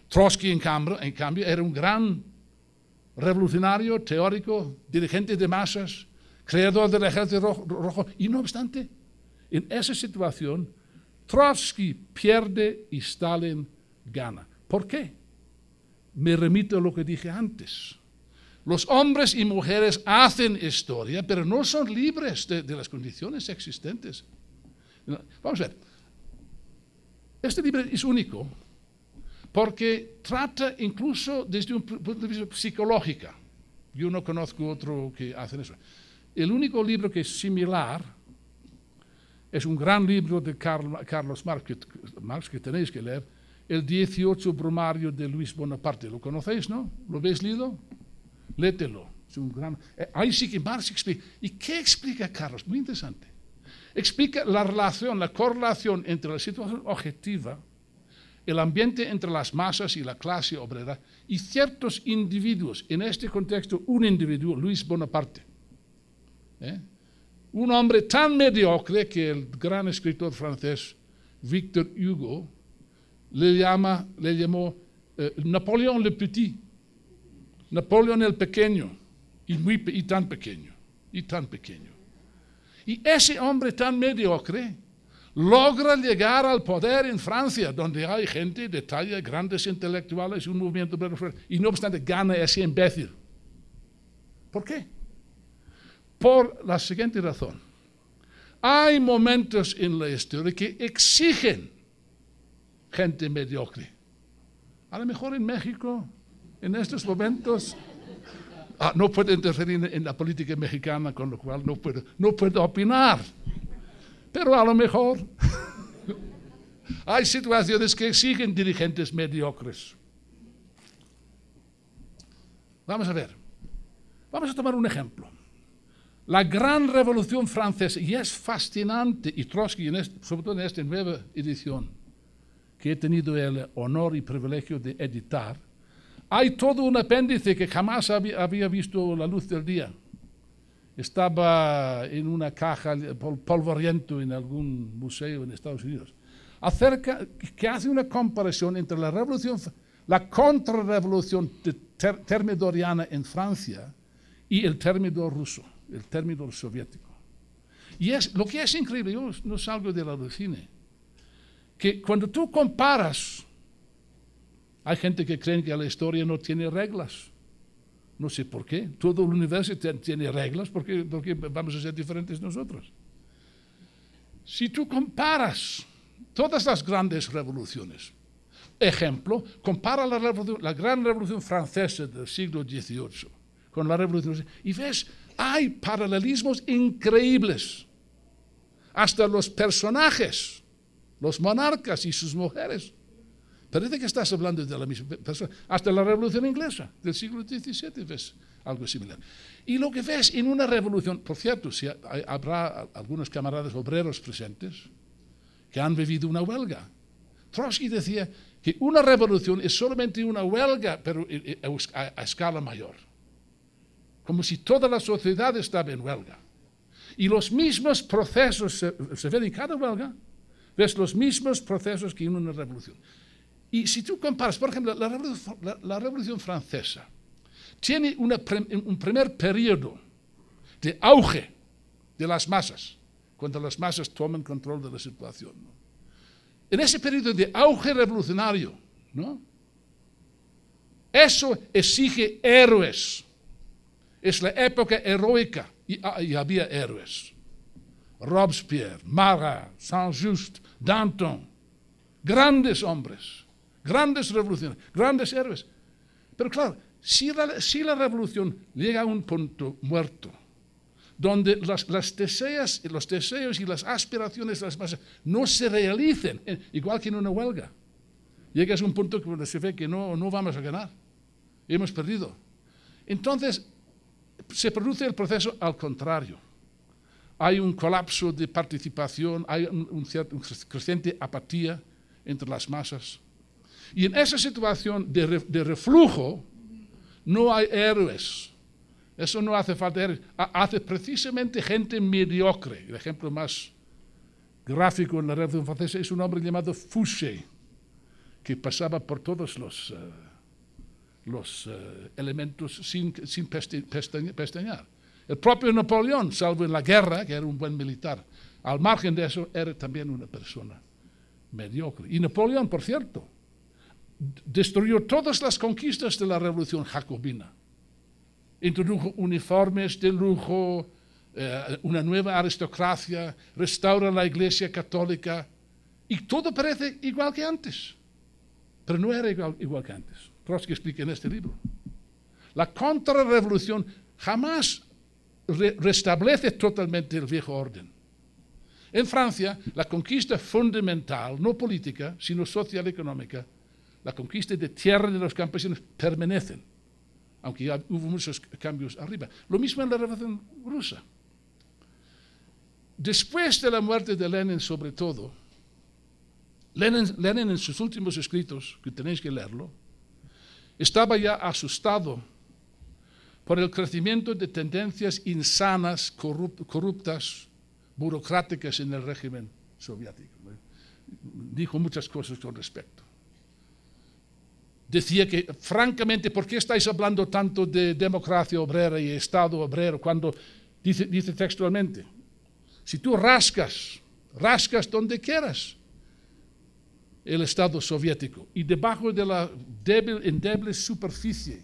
Trotsky, en cambio, era un gran revolucionario, teórico, dirigente de masas, creador del ejército rojo, Y no obstante, en esa situación, Trotsky pierde y Stalin gana. ¿Por qué? Me remito a lo que dije antes. Los hombres y mujeres hacen historia, pero no son libres de las condiciones existentes. Vamos a ver. Este libro es único porque trata incluso desde un punto de vista psicológico. Yo no conozco otro que hace eso. El único libro que es similar es un gran libro de Carlos Marx que, tenéis que leer, El 18 Brumario de Luis Bonaparte. ¿Lo conocéis, no? ¿Lo habéis leído? Lételo. Es un gran... Eh, ahí sí que Marx explica. ¿Y qué explica Carlos? Muy interesante. Explica la relación, la correlación entre la situación objetiva, el ambiente entre las masas y la clase obrera y ciertos individuos, en este contexto un individuo, Luis Bonaparte. ¿eh? Un hombre tan mediocre que el gran escritor francés Victor Hugo le, llama, le llamó eh, Napoleón le Petit, Napoleón el Pequeño, y, muy, y tan pequeño, y tan pequeño. Y ese hombre tan mediocre logra llegar al poder en Francia, donde hay gente de talla, grandes intelectuales, un movimiento y no obstante gana ese imbécil. ¿Por qué? Por la siguiente razón. Hay momentos en la historia que exigen gente mediocre. A lo mejor en México, en estos momentos, Ah, no puedo interferir en la política mexicana, con lo cual no puedo, no opinar. Pero a lo mejor (laughs) hay situaciones que exigen dirigentes mediocres. Vamos a ver. Vamos a tomar un ejemplo. La gran revolución francesa, y es fascinante, y Trotsky, en este, sobre todo en esta nueva edición, que he tenido el honor y privilegio de editar, hay todo un apéndice que jamás había visto la luz del día. Estaba en una caja polvoriento en algún museo en Estados Unidos. Acerca, que hace una comparación entre la revolución, la contrarrevolución termidoriana en Francia y el término ruso, el término soviético. Y es, lo que es increíble, yo no salgo de la cine, que cuando tú comparas hay gente que cree que la historia no tiene reglas. No sé por qué. Todo el universo tiene reglas porque, porque vamos a ser diferentes nosotros. Si tú comparas todas las grandes revoluciones, ejemplo, compara la, la gran revolución francesa del siglo XVIII con la revolución y ves, hay paralelismos increíbles. Hasta los personajes, los monarcas y sus mujeres Parece que estás hablando de la misma persona. Hasta la Revolución Inglesa del siglo XVII ves algo similar. Y lo que ves en una revolución, por cierto, si habrá algunos camaradas obreros presentes que han vivido una huelga. Trotsky decía que una revolución es solamente una huelga, pero eh, eh, a, escala mayor. Como si toda la sociedad estaba en huelga. Y los mismos procesos se, se ven en cada huelga. Ves los mismos procesos que en una revolución. Y si tú comparas, por ejemplo, la Revolución, Francesa, tiene un primer periodo de auge de las masas, cuando las masas toman control de la situación. En ese periodo de auge revolucionario, eso exige héroes. Es la época heroica y, ah, y había héroes. Robespierre, Marat, Saint-Just, Danton, grandes hombres grandes revoluciones, grandes héroes. Pero claro, si la, revolución llega a un punto muerto, donde las, deseas, los deseos y las aspiraciones de las masas no se realicen, eh, igual que en una huelga, llega a un punto que se ve que no, no vamos a ganar, hemos perdido. Entonces, se produce el proceso al contrario. Hay un colapso de participación, hay una creciente apatía entre las masas. Y en esa situación de, de reflujo no hay héroes. Eso no hace falta héroes. Hace precisamente gente mediocre. El ejemplo más gráfico en la un Francesa es un hombre llamado Fouché, que pasaba por todos los, eh, los eh, elementos sin, sin pestañear. el propio Napoleón, salvo en la guerra, que era un buen militar, al margen de eso, era también una persona mediocre. Y Napoleón, por cierto, destruyó todas las conquistas de la revolución jacobina. Introdujo uniformes de lujo, eh, una nueva aristocracia, restaura la iglesia católica y todo parece igual que antes. Pero no era igual, que antes. Trotsky explica en este libro. La contrarrevolución jamás restablece totalmente el viejo orden. En Francia, la conquista fundamental, no política, sino social económica, la conquista de tierra de los campesinos permanecen, aunque ya hubo muchos cambios arriba. Lo mismo en la Revolución Rusa. Después de la muerte de Lenin, sobre todo, Lenin, Lenin en sus últimos escritos, que tenéis que leerlo, estaba ya asustado por el crecimiento de tendencias insanas, corruptas, burocráticas en el régimen soviético. Dijo muchas cosas con respecto decía que, francamente, ¿por qué estáis hablando tanto de democracia obrera y Estado obrero cuando dice, textualmente? Si tú rascas, rascas donde quieras el Estado soviético y debajo de la débil, endeble superficie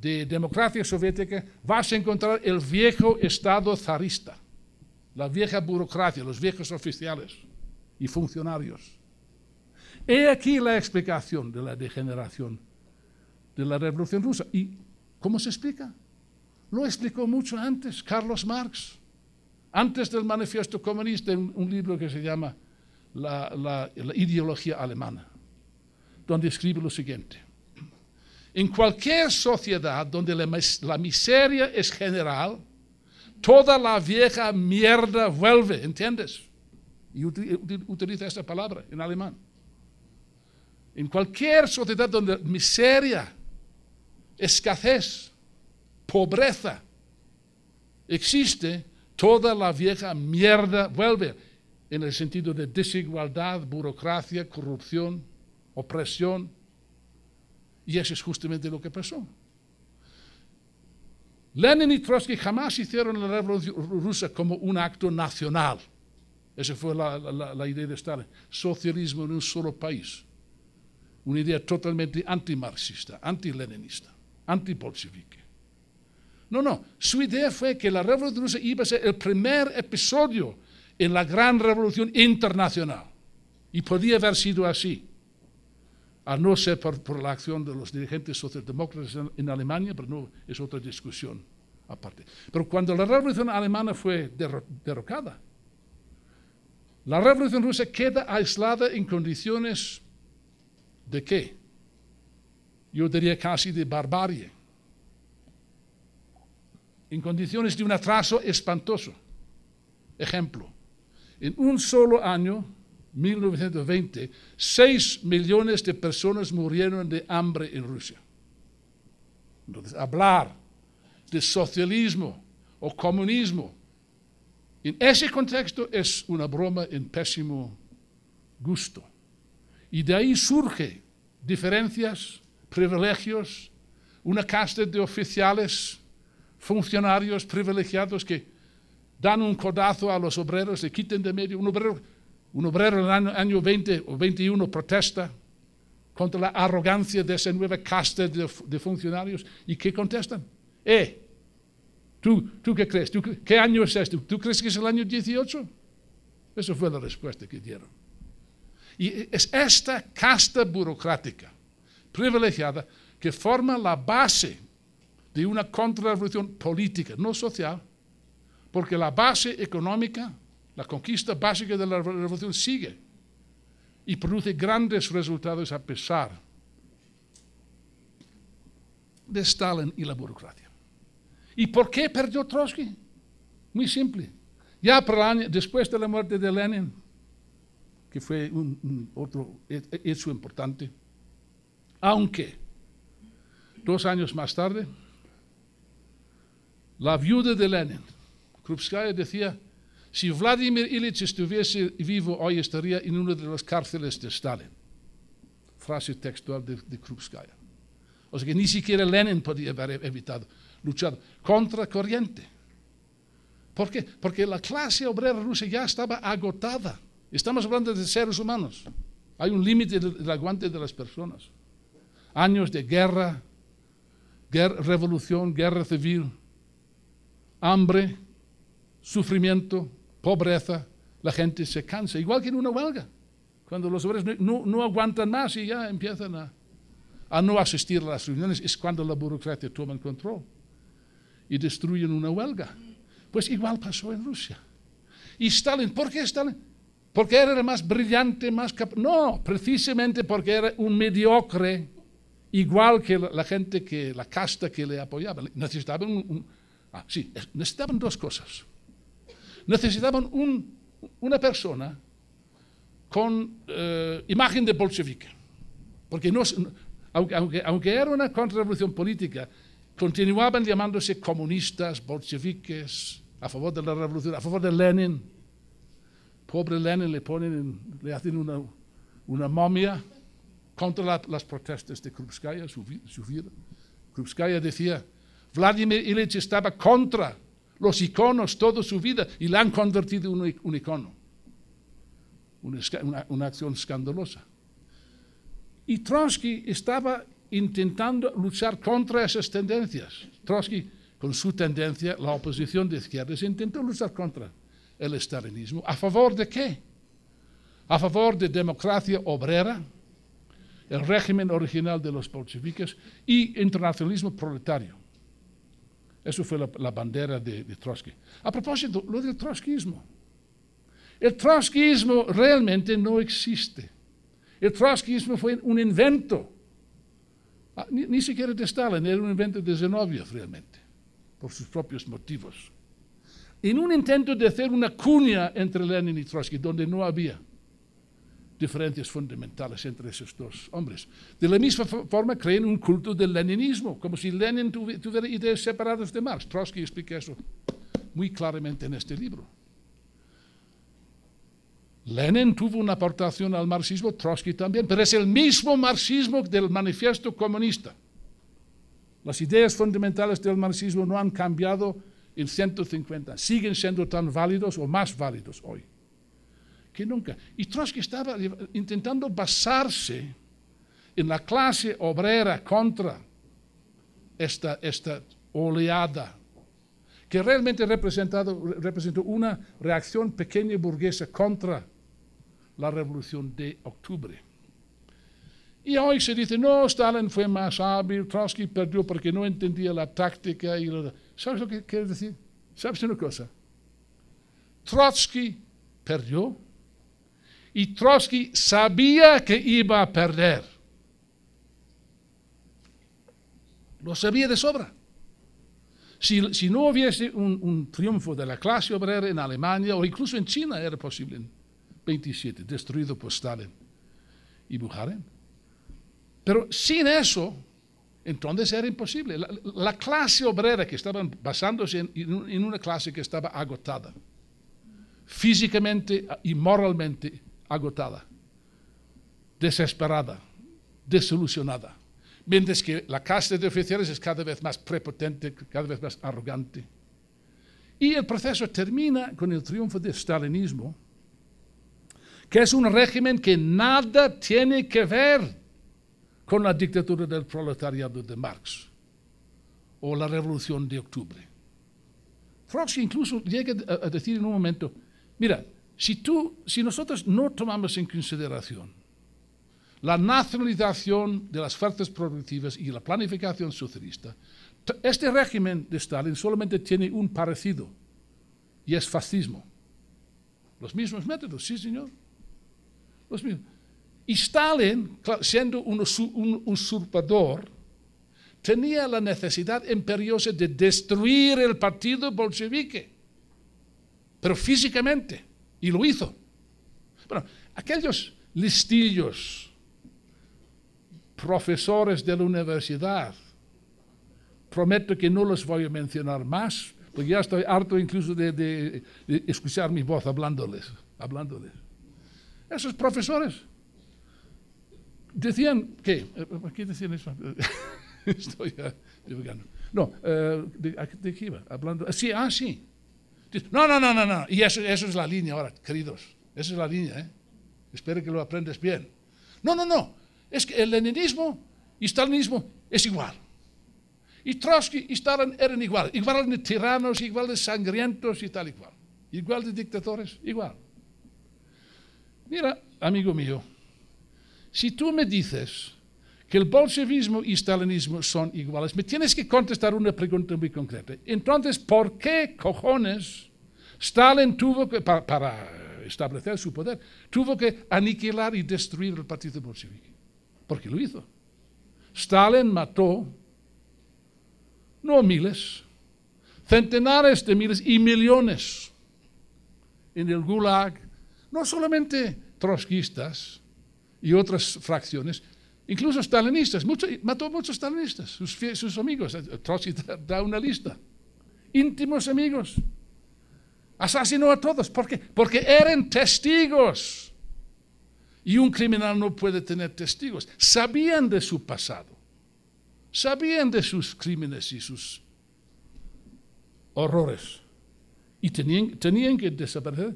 de democracia soviética vas a encontrar el viejo Estado zarista, la vieja burocracia, los viejos oficiales y funcionarios. He aquí la explicación de la degeneración de la Revolución Rusa. ¿Y cómo se explica? Lo explicó mucho antes Carlos Marx, antes del Manifiesto Comunista, en un libro que se llama la, ideología alemana, donde escribe lo siguiente. En cualquier sociedad donde la, miseria es general, toda la vieja mierda vuelve, ¿entiendes? Y utiliza esta palabra en alemán. En cualquier sociedad donde miseria, escasez, pobreza existe, toda la vieja mierda vuelve en el sentido de desigualdad, burocracia, corrupción, opresión. Y eso es justamente lo que pasó. Lenin y Trotsky jamás hicieron la revolución rusa como un acto nacional. Esa fue la, idea de Stalin. Socialismo en un solo país una idea totalmente antimarxista, antileninista, antibolchevique. No, no, su idea fue que la revolución Rusa iba a ser el primer episodio en la gran revolución internacional. Y podía haber sido así, a no ser por, la acción de los dirigentes socialdemócratas en, Alemania, pero no es otra discusión aparte. Pero cuando la revolución alemana fue derrocada, la revolución rusa queda aislada en condiciones ¿De qué? Yo diría casi de barbarie. En condiciones de un atraso espantoso. Ejemplo, en un solo año, 1920, 6 millones de personas murieron de hambre en Rusia. Entonces, hablar de socialismo o comunismo en ese contexto es una broma en pésimo gusto. Y de ahí surge diferencias, privilegios, una casta de oficiales, funcionarios privilegiados que dan un codazo a los obreros, le quiten de medio. Un obrero, un obrero en el año, 20 o 21 protesta contra la arrogancia de esa nueva casta de, funcionarios. ¿Y qué contestan? ¡Eh! ¿Tú, tú qué crees? ¿Qué año es esto? ¿Tú crees que es el año 18? Esa fue la respuesta que dieron. Y es esta casta burocrática privilegiada que forma la base de una contrarrevolución política, no social, porque la base económica, la conquista básica de la revolución sigue y produce grandes resultados a pesar de Stalin y la burocracia. ¿Y por qué perdió Trotsky? Muy simple. Ya después de la muerte de Lenin, que fue un, otro hecho importante. Aunque dos años más tarde, la viuda de Lenin, Krupskaya, decía, si Vladimir Ilich estuviese vivo hoy estaría en una de las cárceles de Stalin. Frase textual de, Krupskaya. O sea que ni siquiera Lenin podía haber evitado, luchar contra corriente. ¿Por qué? Porque la clase obrera rusa ya estaba agotada. Estamos hablando de seres humanos. Hay un límite del aguante de las personas. Años de guerra, revolución, guerra civil, hambre, sufrimiento, pobreza. La gente se cansa, igual que en una huelga. Cuando los obreros no, aguantan más y ya empiezan a, a no asistir a las reuniones, es cuando la burocracia toma el control y destruyen una huelga. Pues igual pasó en Rusia. Y Stalin, ¿por qué Stalin? porque era el más brillante, más No, precisamente porque era un mediocre, igual que la, gente que, la casta que le apoyaba. Necesitaban ah, necesitaban dos cosas. Necesitaban una persona con eh, imagen de bolchevique, porque no, aunque, aunque era una contrarrevolución política, continuaban llamándose comunistas, bolcheviques, a favor de la revolución, a favor de Lenin Pobre Lenin le ponen, le hacen una, una momia contra las protestas de Krupskaya, su, vida. Krupskaya decía, Vladimir Ilyich estaba contra los iconos toda su vida y la han convertido en un, icono. Una, acción escandalosa. Y Trotsky estaba intentando luchar contra esas tendencias. Trotsky, con su tendencia, la oposición de izquierdas, intentó luchar contra el estalinismo. ¿A favor de qué? ¿A favor de democracia obrera? El régimen original de los bolcheviques y internacionalismo proletario. Eso fue la, bandera de, Trotsky. A propósito, lo del trotskismo. El trotskismo realmente no existe. El trotskismo fue un invento. Ah, ni, siquiera de Stalin, era un invento de Zinoviev realmente, por sus propios motivos en un intento de hacer una cuña entre Lenin y Trotsky, donde no había diferencias fundamentales entre esos dos hombres. De la misma forma, creen un culto del leninismo, como si Lenin tuviera ideas separadas de Marx. Trotsky explica eso muy claramente en este libro. Lenin tuvo una aportación al marxismo, Trotsky también, pero es el mismo marxismo del manifiesto comunista. Las ideas fundamentales del marxismo no han cambiado en 150, siguen siendo tan válidos o más válidos hoy que nunca. Y Trotsky estaba intentando basarse en la clase obrera contra esta, esta oleada, que realmente representado, representó una reacción pequeña y burguesa contra la revolución de octubre. Y hoy se dice, no, Stalin fue más hábil, Trotsky perdió porque no entendía la táctica y la ¿Sabes lo que quiere decir? ¿Sabes una cosa? Trotsky perdió y Trotsky sabía que iba a perder. Lo sabía de sobra. Si, no hubiese un, triunfo de la clase obrera en Alemania o incluso en China era posible en 27, destruido por Stalin y Bukharin. Pero sin eso, entonces era imposible. La, clase obrera que estaba basándose en, una clase que estaba agotada, físicamente y moralmente agotada, desesperada, desilusionada. Mientras que la clase de oficiales es cada vez más prepotente, cada vez más arrogante. Y el proceso termina con el triunfo del stalinismo, que es un régimen que nada tiene que ver con la dictadura del proletariado de Marx o la revolución de octubre. Trotsky incluso llega a decir en un momento, mira, si, tú, si nosotros no tomamos en consideración la nacionalización de las fuerzas productivas y la planificación socialista, este régimen de Stalin solamente tiene un parecido y es fascismo. Los mismos métodos, sí señor. Los mismos. Y Stalin, siendo un usurpador, tenía la necesidad imperiosa de destruir el partido bolchevique, pero físicamente, y lo hizo. Bueno, aquellos listillos, profesores de la universidad, prometo que no los voy a mencionar más, porque ya estoy harto incluso de, escuchar mi voz hablándoles, hablándoles. Esos profesores Decían que, eh, ¿qué decían eso? (laughs) Estoy divagando. No, eh, ¿de, qué iba? Hablando, eh, sí, ah, sí. No, no, no, no, no. Y eso, es la línea ahora, queridos. Esa es la línea, ¿eh? Espero que lo aprendes bien. No, no, no. Es que el leninismo y stalinismo es igual. Y Trotsky y Stalin eran igual, igual de tiranos, igual de sangrientos y tal y igual de dictadores, igual. Mira, amigo mío, si tú me dices que el bolchevismo y el stalinismo son iguales, me tienes que contestar una pregunta muy concreta. Entonces, ¿por qué cojones Stalin tuvo que, para, establecer su poder, tuvo que aniquilar y destruir el partido bolchevique? ¿Por qué lo hizo. Stalin mató, no miles, centenares de miles y millones en el Gulag, no solamente trotskistas, y otras fracciones, incluso stalinistas, mató a muchos stalinistas, sus, sus amigos, eh, Trotsky da una lista, íntimos amigos, asesinó a todos, ¿por qué? Porque eran testigos. Y un criminal no puede tener testigos. Sabían de su pasado, sabían de sus crímenes y sus horrores. Y tenían, tenían que desaparecer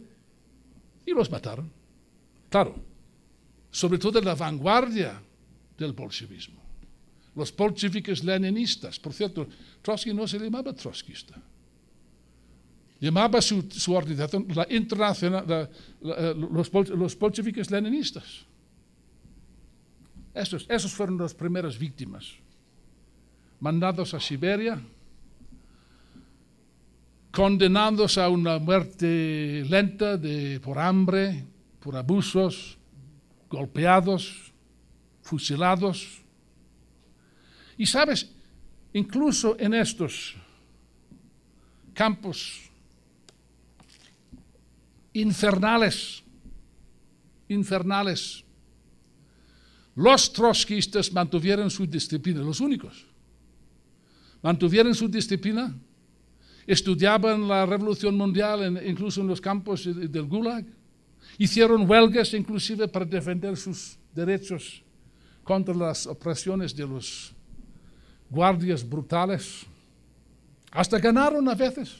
y los mataron. Claro, sobre todo la vanguardia del bolchevismo. Los bolcheviques leninistas, por cierto, Trotsky no se llamaba trotskista. Llamaba su, su organización la internacional, eh, los, bolcheviques leninistas. Esos, esos fueron las primeras víctimas, mandados a Siberia, condenados a una muerte lenta de, por hambre, por abusos, golpeados, fusilados. Y sabes, incluso en estos campos infernales, infernales, los trotskistas mantuvieron su disciplina, los únicos. Mantuvieron su disciplina, estudiaban la Revolución Mundial incluso en los campos del Gulag Hicieron huelgas inclusive para defender sus derechos contra las opresiones de los guardias brutales. Hasta ganaron a veces.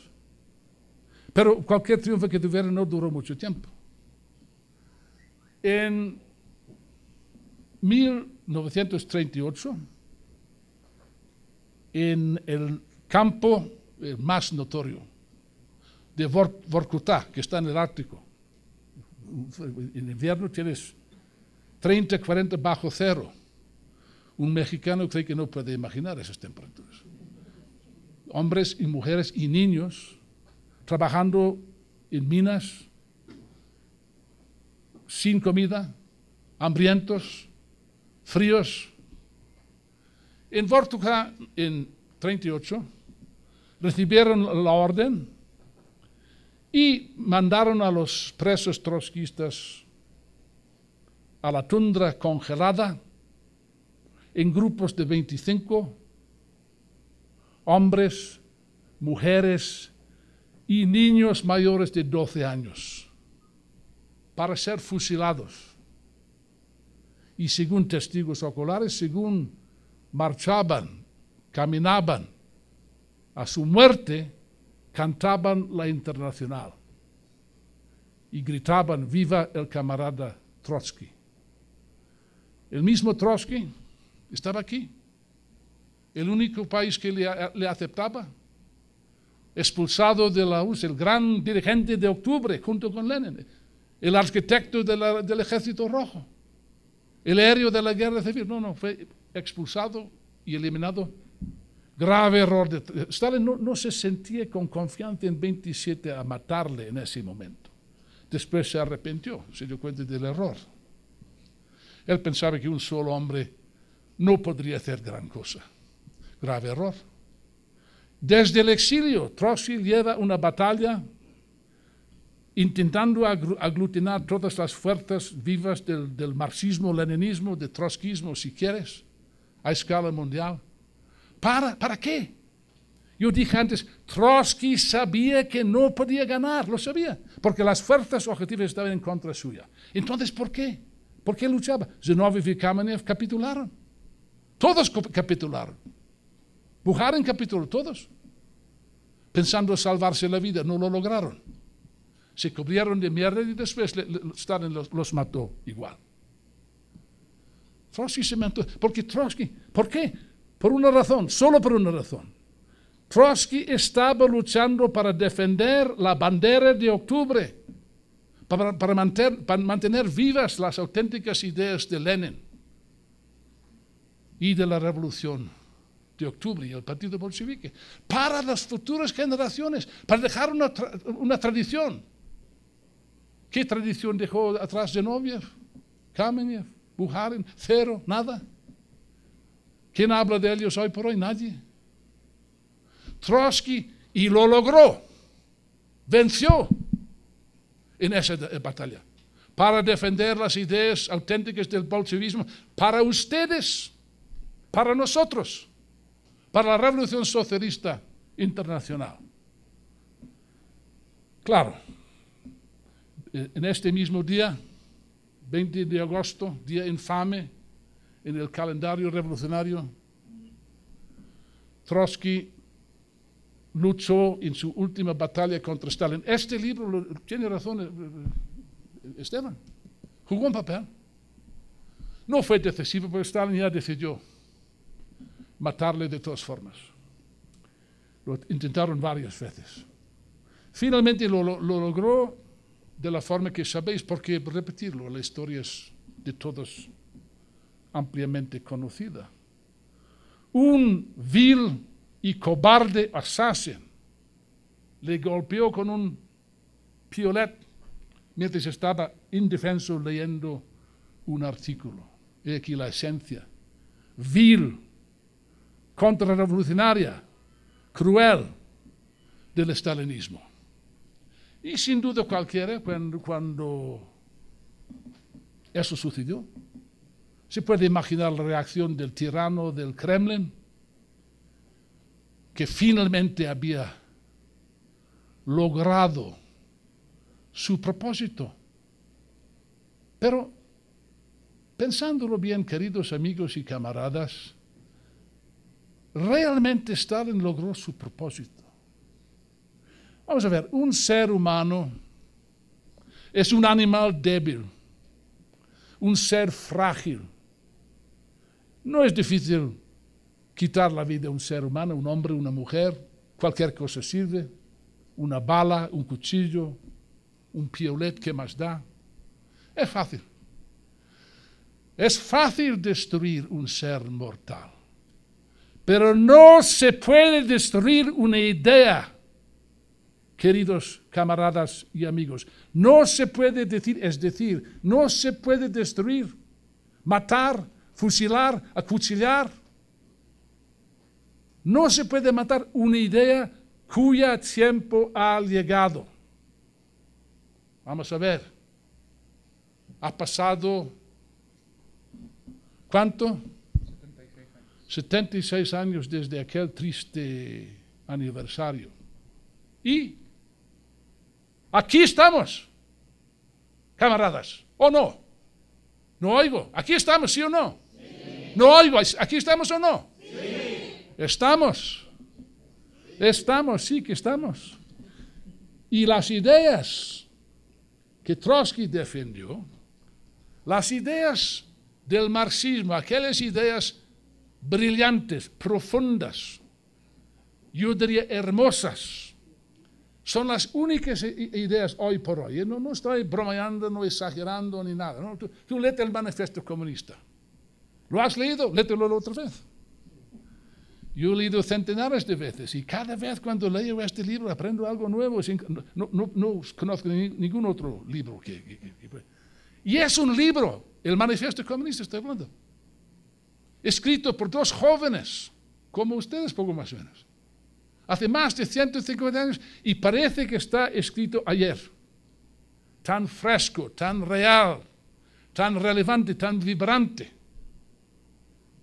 Pero cualquier triunfo que tuvieron no duró mucho tiempo. En 1938, en el campo más notorio de Vorkuta, que está en el Ártico, en invierno tienes 30, 40 bajo cero. Un mexicano cree que no puede imaginar esas temperaturas. Hombres y mujeres y niños trabajando en minas, sin comida, hambrientos, fríos. En Vórtuga, en 38, recibieron la orden y mandaron a los presos trotskistas a la tundra congelada en grupos de 25 hombres, mujeres y niños mayores de 12 años para ser fusilados. Y según testigos oculares, según marchaban, caminaban a su muerte, cantaban la internacional y gritaban viva el camarada Trotsky. El mismo Trotsky estaba aquí. El único país que le, aceptaba expulsado de la URSS, el gran dirigente de octubre junto con Lenin, el arquitecto del ejército rojo, el aéreo de la guerra civil. No, no, fue expulsado y eliminado grave error. Stalin no, se sentía con confianza en 27 a matarle en ese momento. Después se arrepintió, se dio cuenta del error. Él pensaba que un solo hombre no podría hacer gran cosa. Grave error. Desde el exilio, Trotsky lleva una batalla intentando aglutinar todas las fuerzas vivas del, marxismo-leninismo, del trotskismo, si quieres, a escala mundial ¿Para, qué? Yo dije antes, Trotsky sabía que no podía ganar, lo sabía, porque las fuerzas objetivas estaban en contra suya. Entonces, ¿por qué? ¿Por qué luchaba? Zinoviev y Kamenev capitularon. Todos capitularon. Bujarin capituló, todos. Pensando salvarse la vida, no lo lograron. Se cubrieron de mierda y después los, mató igual. Trotsky se mató. qué Trotsky, ¿por qué? Por una razón, solo por una razón. Trotsky estaba luchando para defender la bandera de octubre, para, para, mantener vivas las auténticas ideas de Lenin y de la revolución de octubre y el Partido Bolchevique, para las futuras generaciones, para dejar una, una tradición. ¿Qué tradición dejó atrás de Noviev, Kamenev, Buharin? Cero, nada. ¿Quién habla de ellos hoy por hoy? Nadie. Trotsky y lo logró. Venció en esa eh, batalla para defender las ideas auténticas del bolchevismo para ustedes, para nosotros, para la revolución socialista internacional. Claro, eh, en este mismo día, 20 de agosto, día infame en el calendario revolucionario. Trotsky luchó en su última batalla contra Stalin. Este libro tiene razón eh, eh, Esteban. Jugó un papel. No fue decisivo, porque Stalin ya decidió matarle de todas formas. Lo intentaron varias veces. Finalmente lo, lo logró de la forma que sabéis, porque repetirlo, la historia es de todos ampliamente conocida. Un vil y cobarde asesino le golpeó con un piolet mientras estaba indefenso leyendo un artículo. He aquí la esencia. Vil, contrarrevolucionaria, cruel del estalinismo. Y sin duda cualquiera, cuando eso sucedió, ¿Se puede imaginar la reacción del tirano del Kremlin? Que finalmente había logrado su propósito. Pero, pensándolo bien, queridos amigos y camaradas, realmente Stalin logró su propósito. Vamos a ver, un ser humano es un animal débil, un ser frágil no es difícil quitar la vida a un ser humano, un hombre, una mujer, cualquier cosa sirve, una bala, un cuchillo, un piolet, ¿qué más da? Es fácil. Es fácil destruir un ser mortal, pero no se puede destruir una idea. Queridos camaradas y amigos, no se puede decir, es decir, no se puede destruir, matar, fusilar, acuchillar. No se puede matar una idea cuya tiempo ha llegado. Vamos a ver. Ha pasado, ¿cuánto? 76 años, años desde aquel triste aniversario. Y aquí estamos, camaradas, ¿o no? No oigo, aquí estamos, ¿sí o no? No oigo, ¿aquí estamos o no? Sí. Estamos. Estamos, sí que estamos. Y las ideas que Trotsky defendió, las ideas del marxismo, aquellas ideas brillantes, profundas, yo diría hermosas, son las únicas ideas hoy por hoy. No, estoy bromeando, no exagerando ni nada. Tú, lees el Manifesto comunista. ¿Lo has leído? la otra vez. Yo he leído centenares de veces y cada vez cuando leo este libro aprendo algo nuevo. no, conozco ningún otro libro. Que, y es un libro, el Manifiesto Comunista, estoy hablando. Escrito por dos jóvenes, como ustedes, poco más o menos. Hace más de 150 años y parece que está escrito ayer. Tan fresco, tan real, tan relevante, tan vibrante.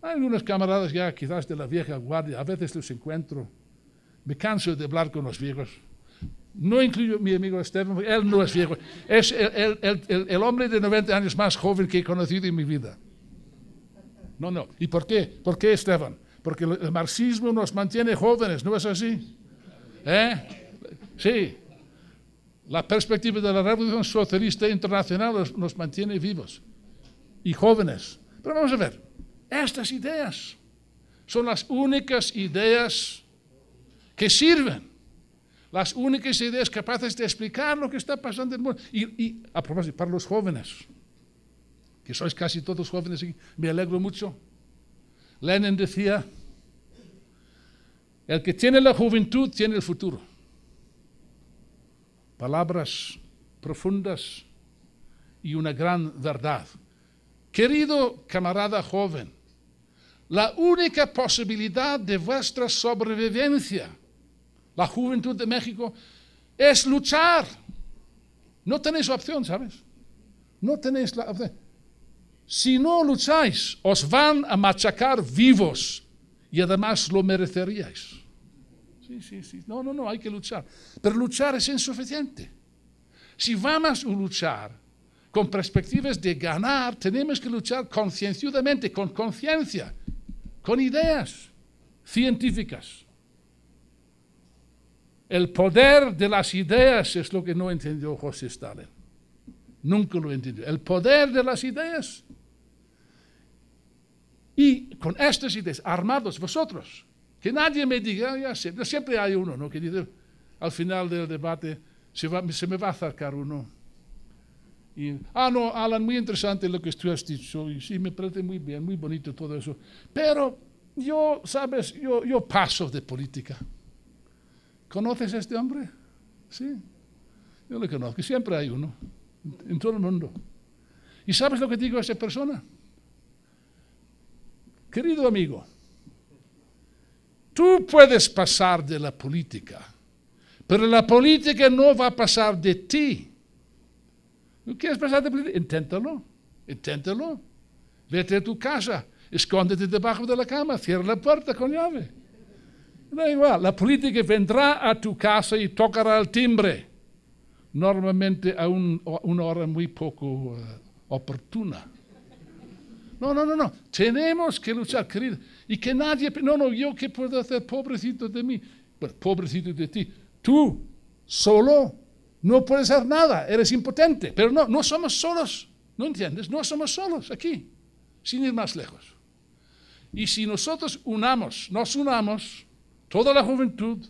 Hay unos camaradas ya quizás de la vieja guardia, a veces los encuentro. Me canso de hablar con los viejos. No incluyo a mi amigo Esteban, él no es viejo. Es el, hombre de 90 años más joven que he conocido en mi vida. No, no. ¿Y por qué? ¿Por qué, Esteban? Porque el marxismo nos mantiene jóvenes, ¿no es así? ¿Eh? Sí. La perspectiva de la revolución socialista internacional nos mantiene vivos y jóvenes. Pero vamos a ver. Estas ideas son las únicas ideas que sirven, las únicas ideas capaces de explicar lo que está pasando en el mundo. Y, y a propósito, para los jóvenes, que sois casi todos jóvenes, aquí, me alegro mucho, Lenin decía, el que tiene la juventud tiene el futuro. Palabras profundas y una gran verdad. Querido camarada joven, la única posibilidad de vuestra sobrevivencia, la juventud de México, es luchar. No tenéis opción, ¿sabes? No tenéis la opción. Si no lucháis, os van a machacar vivos y además lo mereceríais. Sí, sí, sí. No, no, no, hay que luchar. Pero luchar es insuficiente. Si vamos a luchar con perspectivas de ganar, tenemos que luchar concienciadamente, con conciencia con ideas científicas. El poder de las ideas es lo que no entendió José Stalin. Nunca lo entendió. El poder de las ideas. Y con estas ideas, armados vosotros, que nadie me diga, siempre, hay uno ¿no? que dice, al final del debate, se, se me va a acercar uno y, ah, no, Alan, muy interesante lo que tú has dicho, y sí, me parece muy bien, muy bonito todo eso. Pero yo, sabes, yo, yo paso de política. ¿Conoces a este hombre? Sí, yo le conozco, siempre hay uno, en todo el mundo. ¿Y sabes lo que digo a esa persona? Querido amigo, tú puedes pasar de la política, pero la política no va a pasar de ti ¿Quieres de política? Inténtalo, inténtalo. Vete a tu casa, escóndete debajo de la cama, cierra la puerta con llave. Da igual, la política vendrá a tu casa y tocará el timbre, normalmente a una hora muy poco eh, oportuna. No, no, no, no, tenemos que luchar, querido. Y que nadie, no, no, yo qué puedo hacer, pobrecito de mí, pobrecito de ti, tú solo no puedes hacer nada, eres impotente. Pero no, no somos solos, ¿no entiendes? No somos solos aquí, sin ir más lejos. Y si nosotros unamos, nos unamos, toda la juventud,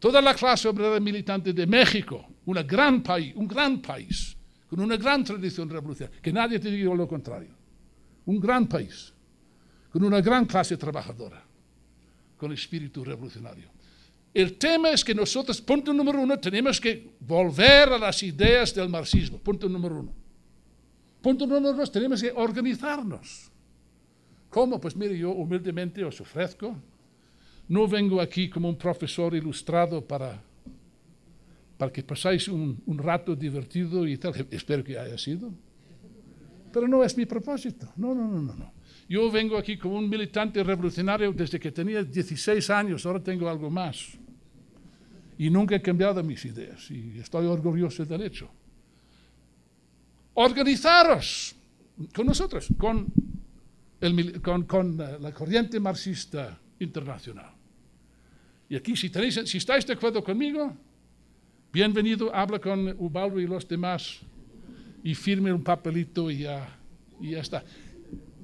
toda la clase obrera militante de México, gran país, un gran país, con una gran tradición revolucionaria, que nadie te diga lo contrario, un gran país, con una gran clase trabajadora, con espíritu revolucionario. El tema es que nosotros, punto número uno, tenemos que volver a las ideas del marxismo, punto número uno. Punto número dos, tenemos que organizarnos. ¿Cómo? Pues mire, yo humildemente os ofrezco, no vengo aquí como un profesor ilustrado para, para que pasáis un, rato divertido y tal, (laughs) espero que haya sido, pero no es mi propósito, no, no, no, no. no. Yo vengo aquí como un militante revolucionario desde que tenía 16 años, ahora tengo algo más y nunca he cambiado mis ideas y estoy orgulloso del hecho. Organizaros con nosotros, con, con, eh, la corriente marxista internacional. Y aquí, si, si estáis de acuerdo conmigo, bienvenido, habla con Ubaldo y los demás y firme un papelito y ya, y ya está.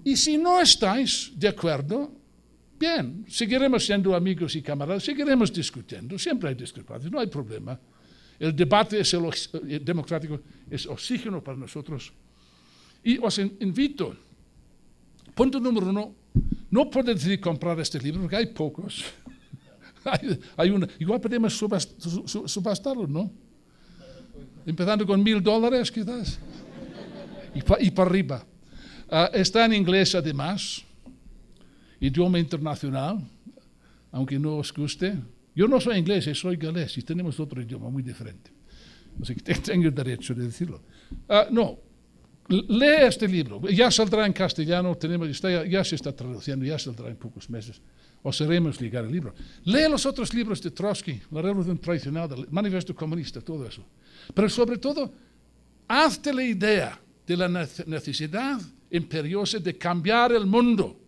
Y si no estáis de acuerdo, Bien, seguiremos siendo amigos y camaradas, seguiremos discutiendo, siempre hay discrepancias, no hay problema. El debate es eh, democrático es oxígeno para nosotros. Y os invito, punto número uno, no podéis comprar este libro porque hay pocos. (laughs) hay, hay una, igual podemos subastarlo, ¿no? Empezando con mil dólares quizás. Y para arriba. Ah, está en inglés además idioma internacional, aunque no os guste. Yo no soy inglés, eh, soy galés y tenemos otro idioma muy diferente. Así que (laughs) tengo el derecho de decirlo. Ah, no, lee este libro. Ya saldrá en castellano, tenemos, ya, se está traduciendo, ya saldrá en pocos meses. O seremos llegar el libro. Lee los otros libros de Trotsky, La Revolución Tradicional, el Manifesto Comunista, todo eso. Pero sobre todo, hazte la idea de la necesidad imperiosa de cambiar el mundo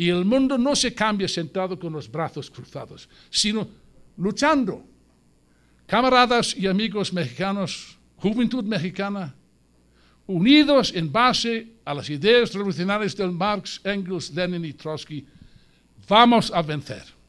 y el mundo no se cambia sentado con los brazos cruzados, sino luchando. Camaradas y amigos mexicanos, juventud mexicana, unidos en base a las ideas revolucionarias de Marx, Engels, Lenin y Trotsky, vamos a vencer.